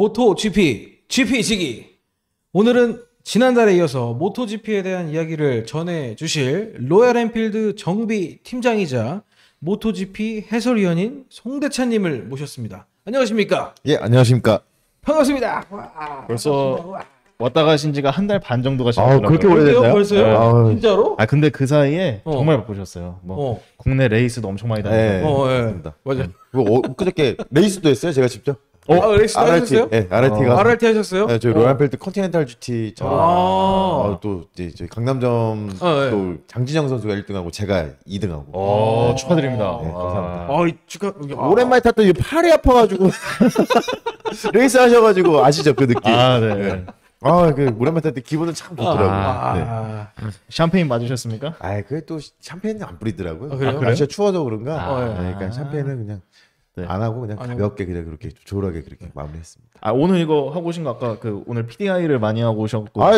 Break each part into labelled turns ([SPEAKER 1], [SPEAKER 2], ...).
[SPEAKER 1] 모토 GP, GP 지기. 오늘은 지난달에 이어서 모토 GP에 대한 이야기를 전해 주실 로얄 엠필드 정비 팀장이자 모토 GP 해설위원인 송대찬님을 모셨습니다. 안녕하십니까?
[SPEAKER 2] 예, 안녕하십니까?
[SPEAKER 1] 반갑습니다. 벌써
[SPEAKER 2] 왔다 가신 지가 한 달 반 정도 가셨더라요 아, 그렇게 오래됐나요? 벌써요? 네. 아, 진짜로? 아 근데 그 사이에 어. 정말 바쁘셨어요. 뭐 어. 국내 레이스도 엄청 많이 다니고. 네. 어, 예. 맞아. 네. 뭐 엊그저께
[SPEAKER 3] 어, 레이스도 했어요, 제가 직접. 어, 아, 레이스 RRT, 하셨어요? 네, 예, RRT가. 아, 어, RRT 하셨어요? 네, 저희 로얄필드 컨티넨탈 GT처럼 아. 아, 또 이제 저희 강남점 아, 네. 또 장진영 선수가 1등하고 제가 2등하고. 어, 아, 축하드립니다. 네, 아. 감사합니다. 아, 축하. 아. 오랜만에 탔더니 팔이 아파가지고
[SPEAKER 2] 레이스 하셔가지고 아시죠 그 느낌. 아, 네. 네. 아, 그 오랜만에 탔때 기분은 참 좋더라고요. 아, 네. 샴페인 맞으셨습니까? 아, 그게
[SPEAKER 3] 또 샴페인은 안 뿌리더라고요. 아, 그래요? 날씨가 추워서 그런가. 아, 네, 그러니까 샴페인은 그냥 네. 안 하고 그냥
[SPEAKER 2] 가볍게 그냥 그렇게 조촐하게 그렇게 네. 마무리했습니다. 아 오늘 이거 하고 오신 거 아까 그 오늘 PDI를 많이 하고 오셨고. 아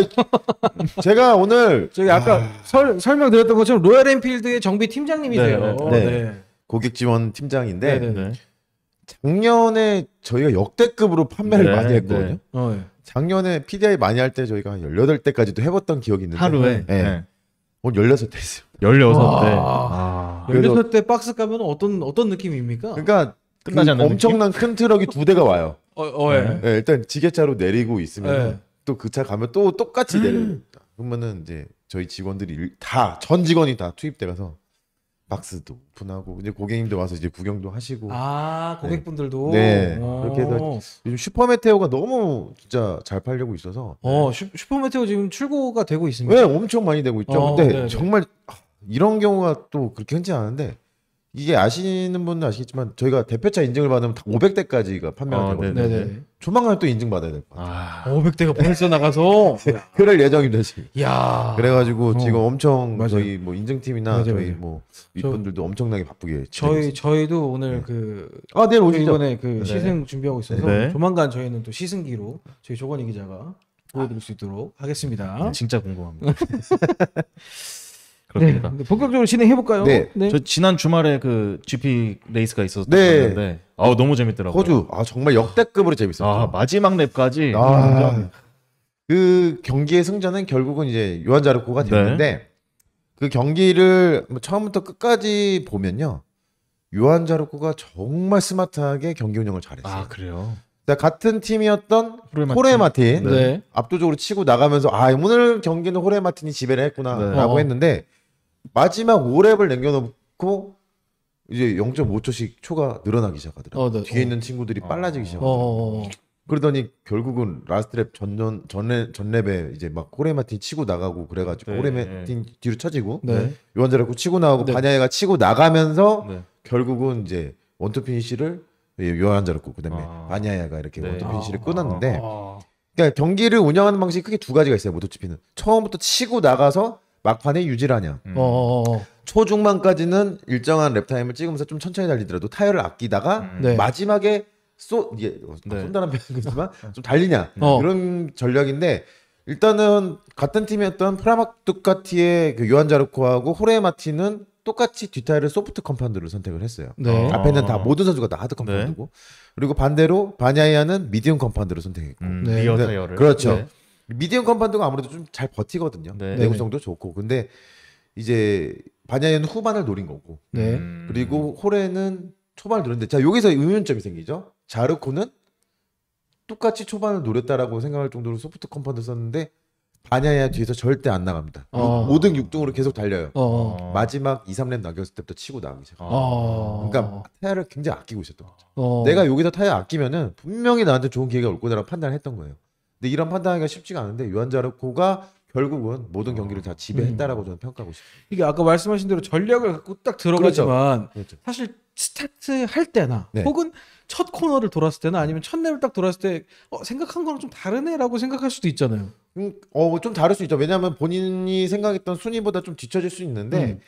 [SPEAKER 2] 제가 오늘 저기 아까 아. 설, 설명드렸던 것처럼 로얄
[SPEAKER 1] 엔필드의 정비 팀장님이세요. 네. 네. 네. 네.
[SPEAKER 3] 고객 지원 팀장인데 네네네. 작년에 저희가 역대급으로 판매를 네, 많이 했거든요. 어, 예. 작년에 PDI 많이 할 때 저희가 한 18대까지도 해봤던 기억이 있는데 하루에 네. 네. 오늘 16대 했어요. 16대. 아. 16대
[SPEAKER 1] 박스 가면 어떤 어떤 느낌입니까? 그러니까 끝나지 않는 엄청난
[SPEAKER 3] 느낌? 큰 트럭이 두 대가 와요. 어, 어, 예. 네, 네 일단 지게차로 내리고 있으면 예. 또그 차 가면 또 똑같이 음. 내려요. 그러면은 이제 저희 직원들이 다 전 직원이 다 투입돼 가서 박스도 오픈하고 이제 고객님도 와서 이제 구경도 하시고 아 고객분들도 네, 네. 그렇게 해서 요즘 슈퍼메테오가 너무 진짜 잘 팔려고 있어서
[SPEAKER 1] 어 슈퍼메테오 지금 출고가 되고 있습니다. 네 엄청 많이 되고 있죠. 어, 근데 네네. 네. 정말 아,
[SPEAKER 3] 이런 경우가 또 그렇게 흔치 않은데 이게 아시는 분은 아시겠지만 저희가 대표차 인증을 받으면 500대까지가 판매가 아, 되거든요. 네네. 조만간 또 인증 받아야 될 것
[SPEAKER 2] 같아요.
[SPEAKER 1] 아, 500대가 벌써
[SPEAKER 3] 나가서 그럴 예정입니다 지금. 야. 그래가지고 어. 지금 엄청 맞아요. 저희 뭐
[SPEAKER 1] 인증팀이나 맞아요, 저희 뭐 윗분들도
[SPEAKER 3] 엄청나게 바쁘게. 저희
[SPEAKER 1] 저희도 오늘 네. 그아 내일 오시죠. 이번에 그 네. 시승 준비하고 있어서 네. 조만간 저희는 또 시승기로 저희 조건희 기자가 보여드릴 수 있도록 하겠습니다. 네, 진짜 궁금합니다. 그렇습니다. 네. 본격적으로 진행해 볼까요? 네. 네. 저
[SPEAKER 2] 지난 주말에 그 GP 레이스가 있었는데 네. 아 너무 재밌더라고요. 호주 아 정말 역대급으로 재밌었죠. 아, 마지막 랩까지 아, 음,
[SPEAKER 3] 그 경기의 승자는 결국은 이제 요한 자르코가 네. 됐는데 그 경기를 뭐 처음부터 끝까지 보면요. 요한 자르코가 정말 스마트하게 경기 운영을 잘했어요. 아, 그래요. 그러니까 같은 팀이었던 호레 마틴 네. 네. 압도적으로 치고 나가면서 아 오늘 경기는 호레 마틴이 지배를 했구나라고 네. 어. 했는데 마지막 5랩을 남겨놓고 이제 0.5초씩 초가 늘어나기 시작하더라고. 어, 네. 뒤에 어. 있는 친구들이 어. 빨라지기 어, 시작하더라고. 어, 그러더니 결국은 라스트랩 전전 전레 전랩에 이제 막 코레마틴 치고 나가고 그래가지고 네, 코레마틴 네. 뒤로 쳐지고 네. 요한자라고 치고 나오고 네. 바냐이가 치고 나가면서 네. 결국은 이제 원투 피니시를 요한자라고 예, 그다음에 아. 바냐이가 이렇게 네. 원투 피니시를 아. 끊었는데 아. 그러니까 경기를 운영하는 방식이 크게 두 가지가 있어요 모토치피는 처음부터 치고 나가서 막판에 유지하냐. 음. 어, 어, 어. 초중반까지는 일정한 랩타임을 찍으면서 좀 천천히 달리더라도 타이어를 아끼다가 음. 네. 마지막에 쏘, 예, 네. 쏜다는 표현이지만 네. 좀 달리냐 네. 어. 이런 전략인데 일단은 같은 팀이었던 프라막 뚜카티의그 요한 자르코하고 호레 마티는 똑같이 뒤타이를 소프트 컴파운드를 선택을 했어요. 네. 앞에는 다 모든 선수가 다 하드 컴파운드고 네. 그리고 반대로 바냐이아는 미디움 컴파운드를 선택했고 음, 리어 타이어를 그렇죠. 미디엄 컴파운드가 아무래도 좀 잘 버티거든요. 네. 내구성도 좋고. 근데 이제 반야냐는 후반을 노린 거고. 네. 음. 그리고 홀에는 초반을 노렸는데 자 여기서 의문점이 생기죠. 자르코는 똑같이 초반을 노렸다라고 생각할 정도로 소프트 컴파운드 썼는데 바냐야 뒤에서 절대 안 나갑니다. 어. 아. 5등 6등으로 계속 달려요. 어. 마지막 2, 3렙 남겼을 때부터 치고 나가기 시작. 어. 그러니까 타이어를 굉장히 아끼고 있었던 거죠. 어. 내가 여기서 타이어 아끼면은 분명히 나한테 좋은 기회가 올 거다라고 판단을 했던 거예요. 근데 이런 판단하기가 쉽지가 않은데 유한자르코가 결국은 모든 아. 경기를 다 음. 지배했다라고 저는 평가하고 싶습니다.
[SPEAKER 1] 이게 아까 말씀하신 대로 전략을 갖고 딱 들어가지만 그렇죠. 그렇죠. 사실 스타트 할 때나 네. 혹은 첫 코너를 돌았을 때나 아니면 첫 랩을 딱 돌았을 때 어, 생각한 거랑 좀 다르네라고 생각할 수도 있잖아요.
[SPEAKER 3] 음, 어, 좀 다를 수 있죠. 왜냐하면 본인이 생각했던 순위보다 좀 뒤처질 수 있는데 음.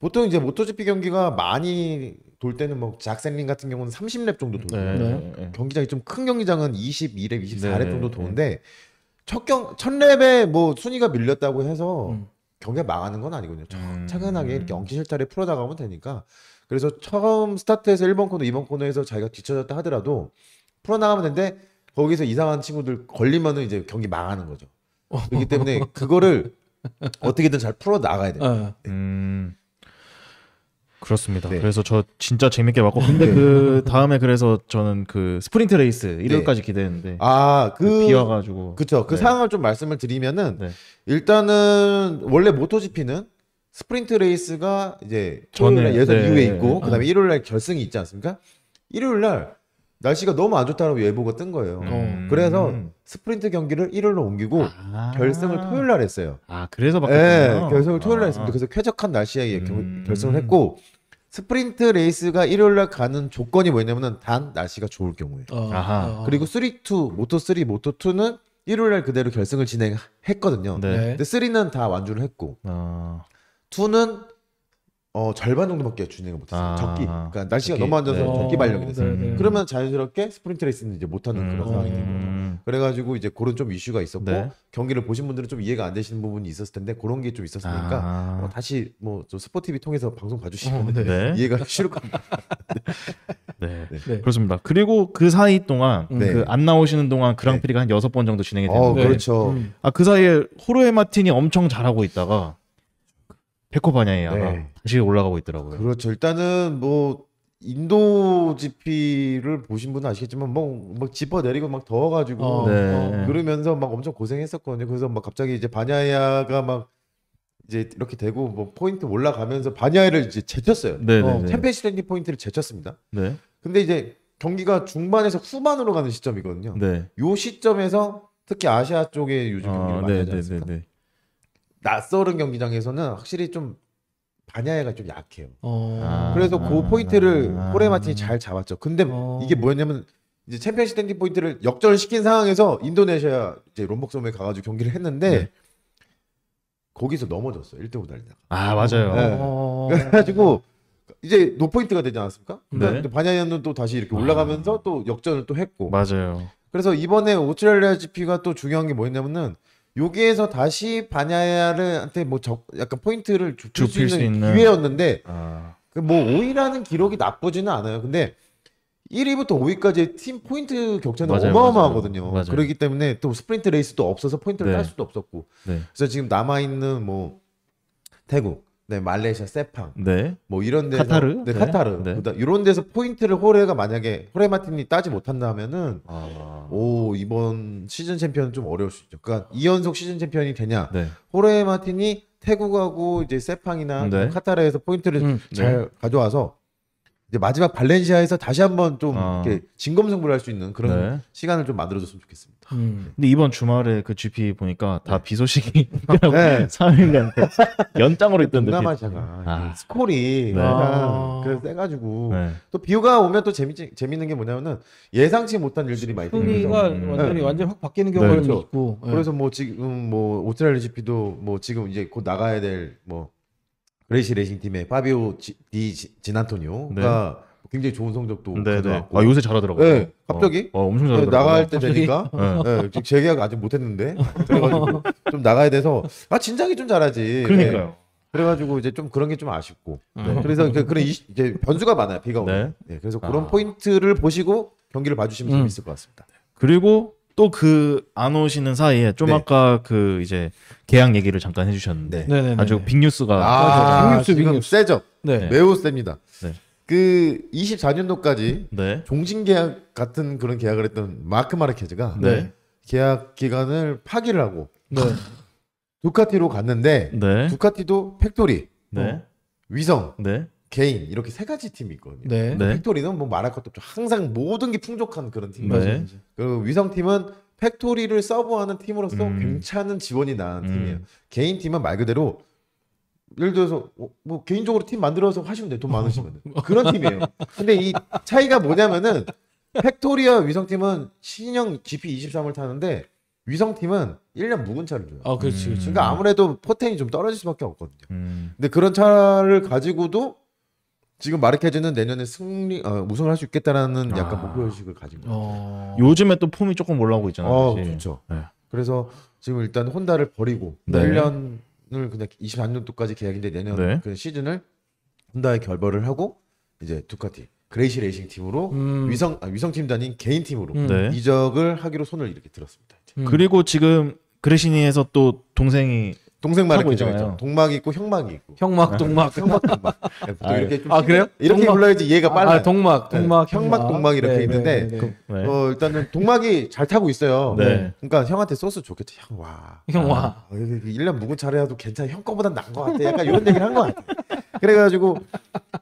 [SPEAKER 3] 보통 이제 모토GP 경기가 많이 돌 때는 뭐 작센링 같은 경우는 30랩 정도 돌고 네. 네. 네. 경기장이 좀 큰 경기장은 22랩, 24랩 정도 도는데 첫 경, 첫 랩에 뭐 순위가 밀렸다고 해서 음. 경기가 망하는 건 아니거든요. 음. 차근하게 이렇게 음. 실타를 풀어나가면 되니까. 그래서 처음 스타트에서 1번 코너, 2번 코너에서 자기가 뒤쳐졌다 하더라도 풀어나가면 되는데 거기서 이상한 친구들 걸리면은 이제 경기 망하는 거죠. 그렇기 때문에 그거를 어떻게든 잘 풀어나가야
[SPEAKER 1] 돼요. 네. 음.
[SPEAKER 2] 그렇습니다. 네. 그래서 저 진짜 재밌게 봤고 근데 네. 그 다음에 그래서 저는 그 스프린트 레이스 일요까지 네. 기대했는데 아그
[SPEAKER 3] 그 비와가지고 그쵸 그 네. 상황을 좀 말씀을 드리면은 네. 일단은 원래 모토GP는 스프린트 레이스가 이제 전에 예선 네. 이후에 있고 그다음에 일요일 날 결승이 있지 않습니까? 일요일 날 날씨가 너무 안 좋다라고 예보가 뜬 거예요. 음. 그래서 스프린트 경기를 일요일로 옮기고 아. 결승을 토요일 날 했어요. 아, 그래서 네, 바뀌었군요. 네, 결승을 토요일 날 아. 했습니다. 그래서 쾌적한 날씨에 음. 결승을 했고 스프린트 레이스가 일요일 날 가는 조건이 뭐냐면은 단 날씨가 좋을 경우에. 요 아. 그리고 3, 2, 모토 3, 모토 2는 일요일 날 그대로 결승을 진행했거든요. 네. 근데 3는 다 완주를 했고 아. 2는 어 절반 정도밖에 진행을 못했어요. 아, 적기. 그러니까 날씨가 적기? 너무 안 좋아서 네. 적기 발령이 됐어요. 네, 네. 그러면 자연스럽게 스프린트 레이스는 이제 못하는 음, 그런 상황이 된 거죠. 그래가지고 이제 그런 좀 이슈가 있었고 네. 경기를 보신 분들은 좀 이해가 안 되시는 부분이 있었을 텐데 그런 게 좀 있었으니까 아. 어, 다시 뭐 스포티비 통해서 방송 봐주시면 어, 네. 이해가 쉬울 겁니다.
[SPEAKER 2] 네. 네. 그렇습니다. 그리고 그 사이 동안 그안 나오시는 동안 그랑프리가 한 여섯 번 정도 진행이 어, 됐는데 어, 그렇죠. 음. 아, 아그 사이에 호르에 마틴이 엄청 잘하고 있다가 페코 반야에 아마 네. 다시 올라가고 있더라고요.
[SPEAKER 3] 그렇죠. 일단은 뭐 인도 GP를 보신 분은 아시겠지만 뭐, 막 뭐 짚어 내리고 막 더워가지고 어, 네. 어, 그러면서 막 엄청 고생했었거든요. 그래서 막 갑자기 이제 바냐야가 막 이제 이렇게 되고 뭐 포인트 올라가면서 바냐야를 이제 제쳤어요. 네, 네, 어, 네. 챔피언십 랭킹 포인트를 제쳤습니다. 네. 근데 이제 경기가 중반에서 후반으로 가는 시점이거든요. 네. 요 시점에서 특히 아시아 쪽에 요즘 경기를 아, 많이 하지 않습니까? 낯설은 경기장에서는 확실히 좀 반야애가 좀 약해요. 어... 아. 그래서 아... 그 포인트를 포레마틴이 아. 잘 잡았죠. 근데 어... 이게 뭐였냐면 이제 챔피언 스탠딩 포인트를 역전을 시킨 상황에서 인도네시아 이제 롬복섬에 가가지고 경기를 했는데 네. 거기서 넘어졌어 1대5 달리다가. 아 맞아요. 네. 어... 그래가지고 이제 노포인트가 되지 않았습니까? 네. 그러니까 반야애는 또 다시 이렇게 아. 올라가면서 아... 또 역전을 또
[SPEAKER 2] 했고. 맞아요.
[SPEAKER 3] 그래서 이번에 오츠트리아 GP가 또 중요한 게 뭐였냐면은 여기에서 다시 바냐야를한테 뭐 적, 약간 포인트를 좁힐, 좁힐 수, 있는 수, 있는 기회였는데 아. 그 뭐 5위라는 기록이 나쁘지는 않아요. 근데 1위부터 5위까지 팀 포인트 격차는 맞아요, 어마어마하거든요. 맞아요. 그렇기 때문에 또 스프린트 레이스도 없어서 포인트를 네. 딸 수도 없었고. 네. 그래서 지금 남아 있는 뭐 태국, 네, 말레이시아 세팡, 네, 뭐 이런 데서 카타르, 네, 네. 카타르, 네. 그러니까 이런 데서 포인트를 호레가 만약에 호레 마틴이 따지 못한다면은 아... 오 이번 시즌 챔피언은 좀 어려울 수 있죠. 그러니까 이연속 시즌 챔피언이 되냐, 네. 호레 마틴이 태국하고 이제 세팡이나 네. 뭐 카타르에서 포인트를 음, 잘 네. 가져와서 이제 마지막 발렌시아에서 다시 한번 좀 아... 이렇게 진검승부를 할 수 있는 그런 네.
[SPEAKER 2] 시간을 좀 만들어줬으면 좋겠습니다. 음. 근데 이번 주말에 그 GP 보니까 다 비소식이 있라고 네. 3일간 연장으로 있던데. 동남아잖아. 그 아. 스콜이 네. 아.
[SPEAKER 3] 그 세가지고 네. 또 비가 오면 또 재밌지 재밌는 게 뭐냐면은 예상치 못한 일들이 많이 소리가 음. 완전히 네. 완전확 바뀌는 경우가 그렇죠. 네. 있고. 그래서 뭐 지금 뭐 오스트레일리아 GP도 뭐 지금 이제 곧 나가야 될뭐레이시 레이싱 팀의 파비오 디 지난토니오가 네. 굉장히 좋은 성적도 가져왔고. 아 요새 잘하더라고요. 갑자기? 어, 어 엄청 잘 나갈 때 되니까 네. 네, 재계약 아직 못했는데 그래가지고 좀 나가야 돼서 아 진작에 좀 잘하지. 네. 그러니까요. 네. 그래가지고 이제 좀 그런 게 좀 아쉽고
[SPEAKER 2] 음. 네. 그래서 그, 런 이슈,
[SPEAKER 3] 이제 변수가 많아요 비가 오면. 네. 네. 그래서 아. 그런 포인트를 보시고 경기를 봐주시면 음. 재밌을 것 같습니다.
[SPEAKER 2] 그리고 또 그 안 오시는 사이에 좀 네. 아까 그 이제 계약 얘기를 잠깐 해주셨는데 아주 빅뉴스가 아, 빅뉴스 빅뉴스 세죠. 네. 매우 셉니다. 네.
[SPEAKER 3] 그 24년도까지 네. 종신 계약 같은 그런 계약을 했던 마크 마르케즈가 네. 네. 계약 기간을 파기를 하고 네. 두카티로 갔는데 네. 두카티도 팩토리, 어, 위성, 개인 이렇게 세 가지 팀이 있거든요. 팩토리는 뭐 말할 것도 없죠. 항상 모든 게 풍족한 그런 팀이죠. 그리고 위성 팀은 팩토리를 서브하는 팀으로서 음. 괜찮은 지원이 나은 음. 팀이에요. 개인 팀은 말 그대로 예를 들어서 어, 뭐 개인적으로 팀 만들어서 하시면 돼요. 돈 많으시면 그런 팀이에요. 근데 이 차이가 뭐냐면은 팩토리아 위성팀은 신형 GP23을 타는데 위성팀은 1년 묵은 차를 줘요. 아, 그렇지, 그렇지. 그러니까 아무래도 포텐이 좀 떨어질 수밖에 없거든요. 음. 근데 그런 차를 가지고도 지금 마르케즈는 내년에 승리 어, 우승을 할 수 있겠다라는 아. 약간 목표 의식을 가지고요 어. 요즘에 또 폼이 조금 올라오고 있잖아요. 어, 그렇죠. 네. 그래서 지금 일단 혼다를 버리고 네. 1년 그냥 24년도까지 계약인데 내년 네. 그 시즌을 혼다에 결별을 하고 이제 두카티 그레이시 레이싱 팀으로 음. 위성 아, 위성 팀단인 개인 팀으로 음. 네. 이적을 하기로 손을 이렇게 들었습니다.
[SPEAKER 2] 이제. 그리고 지금 그레시니에서 또 동생이 동생 말을 규정했죠. 동막
[SPEAKER 3] 있고 형막이 있고. 형막, 네. 동막. 형막, 동막. 아, 이렇게 좀 아, 그래요? 이렇게 동막. 불러야지 이해가 빨라 아, 동막, 동막. 네. 형막, 동막 이렇게 네, 네 있는데 네, 그, 네, 어, 일단은 동막이 잘 타고 있어요. 그러니까 형한테 소스 좋겠지. 형 와. 형 와. 아, 1년 묵은 차례라도 괜찮아. 형 거보다 나은 것 같아. 약간 이런 얘기를 한것 같아. 그래가지고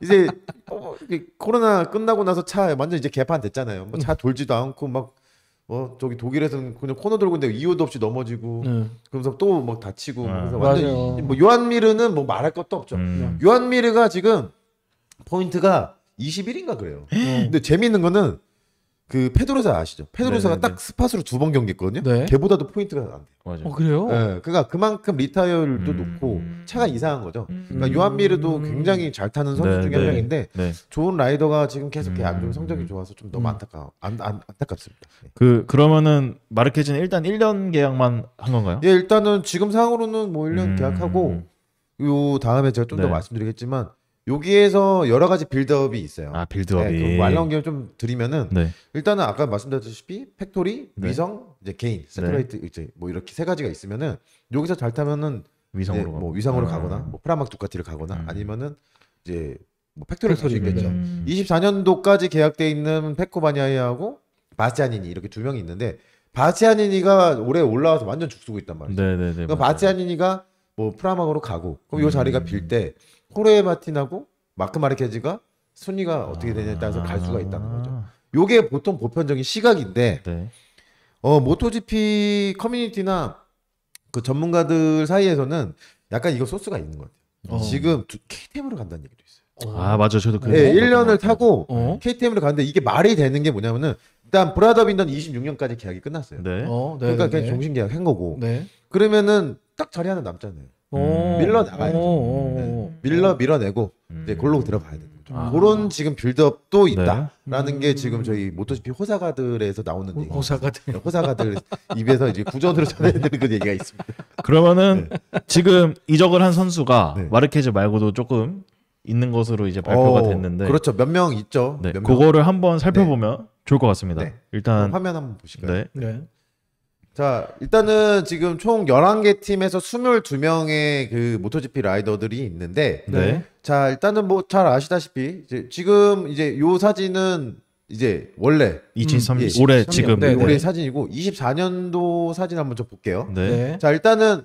[SPEAKER 3] 이제 어, 코로나 끝나고 나서 차 완전 이제 개판 됐잖아요. 뭐 차 돌지도 않고 막어 저기 독일에서는 그냥 코너 돌고 있는데 이유도 없이 넘어지고 네. 그러면서 또 막 다치고 네. 그래서 완전 이, 뭐 요한미르는 뭐 말할 것도 없죠. 음. 네. 요한미르가 지금 포인트가 21인가 그래요. 네. 근데 재미있는 거는 그 페드로사 아시죠? 페드로사가 네, 네, 딱 네. 스팟으로 두 번 경기했거든요. 네. 걔보다도 포인트가 안 돼요.
[SPEAKER 2] 맞아요. 어 그래요? 네,
[SPEAKER 3] 그러니까 그만큼 리타이어율도 음... 높고 음. 차가 이상한 거죠. 음. 그러니까 요한미르도 굉장히 잘 타는 선수 네, 중에 한 네. 명인데 네. 좋은 라이더가 지금 계속 음... 안 좋은 음. 성적이 좋아서 좀 너무 안타까 안, 안,
[SPEAKER 2] 안타깝습니다. 그 그러면은 마르케즈는 일단 1년 계약만 한 건가요? 예,
[SPEAKER 3] 일단은 지금 상황으로는 뭐 1년 계약하고
[SPEAKER 2] 요 다음에 제가 좀 더 말씀드리겠지만
[SPEAKER 3] 여기에서 여러 가지 빌드업이 있어요. 아 네, 빌드업이 네, 말나온 좀 드리면은 네. 일단은 아까 말씀드렸다시피 팩토리, 네. 위성, 이제 개인, 네. 세트라이트 이제 뭐 이렇게 세 가지가 있으면은 여기서 잘 타면은 위성으로 뭐 위성으로 아. 가거나 뭐 프라막 두카티를 가거나 음. 아니면은 이제 뭐 팩토리를 탈수 있겠죠. 음. 24년도까지 계약돼 있는 페코바니아이하고 바스티아니니 이렇게 두 명이 있는데 바스티아니니가 올해 올라와서 완전 죽쓰고 있단 말이죠. 네네네. 그러니까 바스티아니니가 뭐 프라막으로 가고 그럼 음. 이 자리가 빌때 호레 마틴하고 마크 마르케즈가 순위가 어떻게 되냐에 아. 따라서 갈 수가 있다는 거죠. 요게 보통 보편적인 시각인데 네. 어 모토GP 커뮤니티나 그 전문가들 사이에서는 약간 이거 소스가 있는 것 같아요. 어. 지금
[SPEAKER 2] KTM으로 간다는 얘기도 있어요. 아 맞아 저도 그 네, 1년을
[SPEAKER 3] 타고 어? KTM으로 가는데 이게 말이 되는 게 뭐냐면은 일단 브라더빈던 26년까지 계약이 끝났어요. 네. 어, 네, 그러니까 그냥 네. 종신 계약한 거고. 네. 그러면은 딱 자리 하나 남잖아요. 어. 밀러 나가야죠. 어, 오, 어, 네. 밀러 밀어내고 이제 골로 음. 들어가야 되는 거죠. 아. 그런 지금 빌드업도 네. 있다라는 게 음. 지금 저희 모토GP 호사가들에서 나오는 얘기. 호사가들. 네, 호사가들 입에서 이제 구전으로 전해드리는 그 얘기가 있습니다.
[SPEAKER 2] 그러면은 지금 이적을 한 선수가 마르케즈 말고도 조금 있는 것으로 이제 발표가 오, 됐는데 그렇죠 몇 명 있죠 네, 몇 그거를 명. 한번 살펴보면 네. 좋을 것 같습니다 네. 일단 화면 한번 보실까요
[SPEAKER 1] 네.
[SPEAKER 3] 자, 일단은 지금 총 11개 팀에서 22명의 그 모토GP 라이더들이 있는데 네. 자, 일단은 뭐 잘 아시다시피 이제 지금 이제 요 사진은 이제 원래 2003년 음, 예, 올해 지금 네, 네, 올해 사진이고 24년도 사진 한번 좀 볼게요. 네. 자, 일단은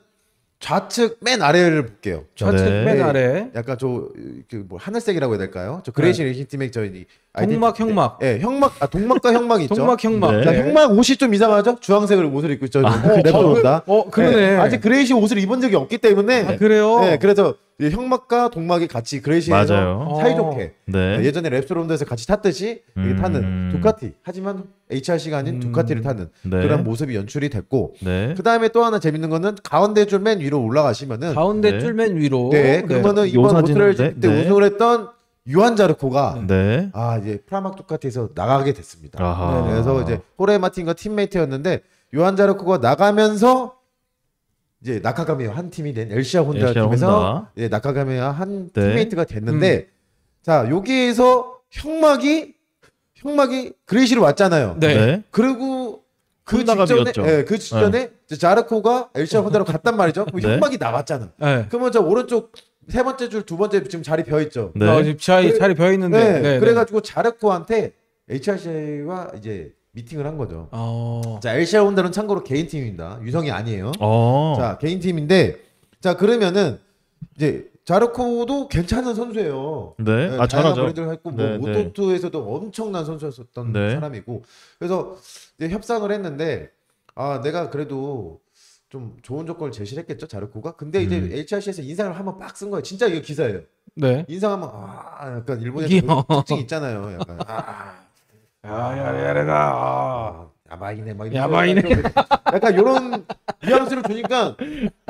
[SPEAKER 3] 좌측 맨 아래를 볼게요. 좌측 네. 맨 아래. 약간 저그뭐 하늘색이라고 해야 될까요? 저 그레이시 네. 레이싱 팀의 저희 아, 동막 형막. 예, 네, 형막 아 동막과 형막 있죠. 동막 형막. 네. 자, 형막 옷이 좀 이상하죠? 주황색을 옷을 입고 있죠. 아, 어, 랩을 어, 온다. 어, 그러네. 네. 아직 그레이시 옷을 입은 적이 없기 때문에. 아, 그래요? 네, 그래서 형막과 동막이 같이 그레이시에서 사이좋게 어. 네. 예전에 랩스론드에서 같이 탔듯이 음... 타는 두카티 하지만 HRC가 아닌 음... 두카티를 타는 네. 그런 모습이 연출이 됐고 네. 그 다음에 또 하나 재밌는 거는 가운데 줄 맨 위로 올라가시면은 가운데 네. 줄맨 위로 네, 어, 그러면은 이번 모트를 때 네. 우승을 했던 유한 자르코가 네. 아 이제 프라막 두카티에서 나가게
[SPEAKER 2] 됐습니다. 그래서
[SPEAKER 3] 이제 호레 마틴과 팀메이트였는데 요한 자르코가 나가면서 이제 나카가미와 한 팀이 된 엘시아 혼자 엘시아 팀에서 혼다. 예, 나카가미와 한 네. 팀메이트가 됐는데 음. 자 여기에서 형막이 형막이 그레이시로 왔잖아요. 네. 네. 그리고 그 직전에 예, 그 직전에 네. 자르코가 엘시아 어. 혼자로 갔단 말이죠. 네. 형막이 나왔잖아. 네. 그러면 저 오른쪽 세 번째 줄 두 번째 지금 자리 비어 있죠. 네. 어, 지금 자리 그래, 자리 비어 있는데. 네. 네, 네. 그래가지고 자르코한테 HRC와 이제 미팅을 한 거죠. 어... 자, LCR 혼다는 참고로 개인 팀입니다. 유성이 아니에요. 어... 자, 개인 팀인데 자, 그러면은 이제 자르코도 괜찮은 선수예요. 네. 네 아, 잘하죠. 브랜드를 했고 뭐 네, 토투에서도 네. 엄청난 선수였었던 네. 사람이고. 그래서 이제 협상을 했는데 아, 내가 그래도 좀 좋은 조건을 제시를 했겠죠, 자르코가. 근데 이제 음. h r 에서 인상을 한번 빡 쓴 거예요. 진짜 이거 기사예요. 네. 인상 한번 아, 약간 일본에서 뭐. 특징 있잖아요. 약간 아, 아, 아. 야야야래가 아. 아, 야바이네 막 뭐 이런 야바이네. 좀 이렇게 약간 이런 뉘앙스를 주니까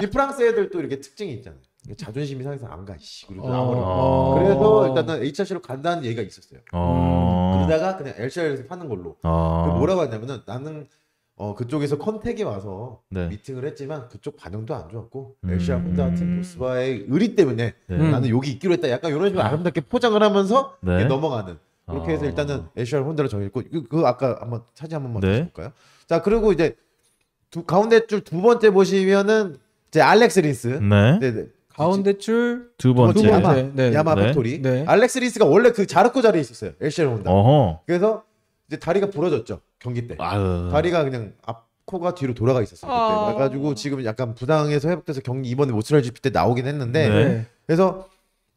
[SPEAKER 3] 이 프랑스 애들 또 이렇게 특징이 있잖아요. 자존심이 상해서 안 가. 씨. 그리고 어. 아무리 어. 그래서 일단은 HRC로 간다는 얘기가 있었어요. 어. 그러다가 그냥 LCR에서 파는 걸로. 어. 그 뭐라고 하냐면은 나는 어 그쪽에서 컨택이 와서 네. 미팅을 했지만 그쪽 반응도 안 좋았고 음. LCR 혼자 팀 보스바의 음. 의리 때문에 네. 나는 여기 있기로 했다. 약간 이런 식으로 네. 아름답게 포장을 하면서 네. 넘어가는. 그렇게 아. 해서 일단은 LCR 혼자로 정했고 그, 그 아까 한번 차지 한 번만 네. 볼까요? 자 그리고 이제 두, 가운데 줄 두 번째 보시면은 이제 알렉스 린스. 네. 네네. 네. 가운데 줄 두 번째. 두 번째. 야마, 네. 네. 야마 네. 팩토리. 네. 알렉스 린스가 원래 그 자르코 자리에 있었어요. LCR 혼다. 어허. 그래서 이제 다리가 부러졌죠. 경기 때. 아유. 다리가 그냥 앞 코가 뒤로 돌아가 있었어요. 그때. 아... 그래가지고 지금 약간 부당해서 회복돼서 경기 이번에 모츠랄 GP 때 나오긴 했는데. 네. 네. 그래서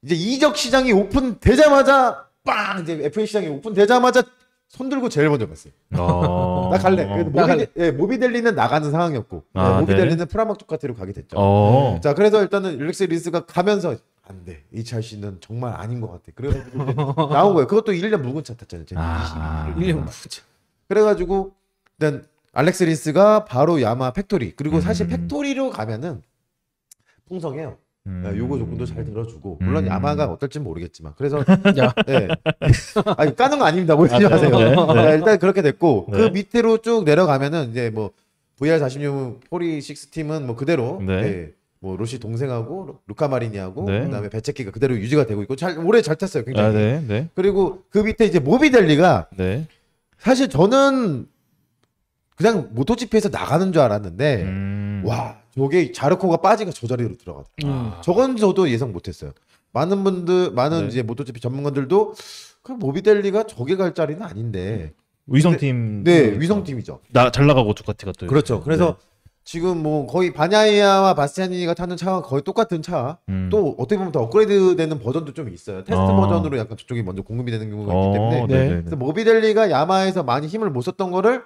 [SPEAKER 3] 이제 이적 시장이 오픈되자마자 빵 이제 FA 시장이 오픈되자마자 손 들고 제일 먼저 갔어요.
[SPEAKER 1] 아. 어... 나 갈래. 모비, 갈
[SPEAKER 3] 예, 모비델리는 나가는 상황이었고 예, 아, 예, 모비델리는 네. 프라막 토카티로 가게 됐죠. 어... 자 그래서 일단은 일렉스 리스가 가면서 안 돼. 이 찰시는 정말 아닌 것 같아. 그래가 나온 거예요. 그것도 1년 묵은 차 탔잖아요. 아, 1년 묵은 차. 그래가지고 일단 알렉스 리스가 바로 야마 팩토리 그리고 사실 음... 팩토리로 가면은 풍성해요. 음. 네, 요구 조건도 잘 음. 들어주고 물론 음. 야마가 어떨진 모르겠지만 그래서 네. 아니 까는 거 아닙니다 오해하지 아, 마세요 네. 네. 일단 그렇게 됐고 네. 그 밑으로 쭉 내려가면은 이제 뭐 VR 46 포리식스 팀은 뭐 그대로 네. 네 뭐 로시 동생하고 루카 마리니하고 네. 그다음에 배체기가 그대로 유지가 되고 있고 잘 오래 잘 탔어요 굉장히 아, 그리고 그 밑에 이제 모비델리가 사실 저는 그냥 모토지피에서 나가는 줄 알았는데 음. 와 저게 자르코가 빠지니까저 자리로 들어가더라. 음. 아. 저건 저도 예상 못했어요. 많은 분들 많은 네. 이제 모토지피 전문가들도 그 모비델리가 저게 갈 자리는 아닌데 음. 위성팀 네 음. 위성팀이죠. 나 잘
[SPEAKER 2] 나가고 두카티가 또 그렇죠. 그래서
[SPEAKER 3] 네. 지금 뭐 거의 바냐이아와 바스티아니가 타는 차가 거의 똑같은 차. 음. 또 어떻게 보면 더 업그레이드되는 버전도 좀 있어요. 테스트 아. 버전으로 약간 저쪽이 먼저 공급이 되는 경우가 있기 어. 때문에. 어, 그래서 모비델리가 야마에서 많이 힘을 못 썼던 거를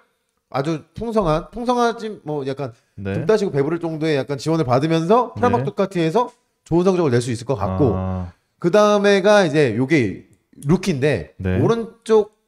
[SPEAKER 3] 아주 풍성한 풍성하지 뭐 약간 네. 금 따시고 배부를 정도의 약간 지원을 받으면서 프라막 네. 두카티에서 좋은 성적을 낼 수 있을 것 같고 아. 그 다음에가 이제 요게 루키인데 네. 오른쪽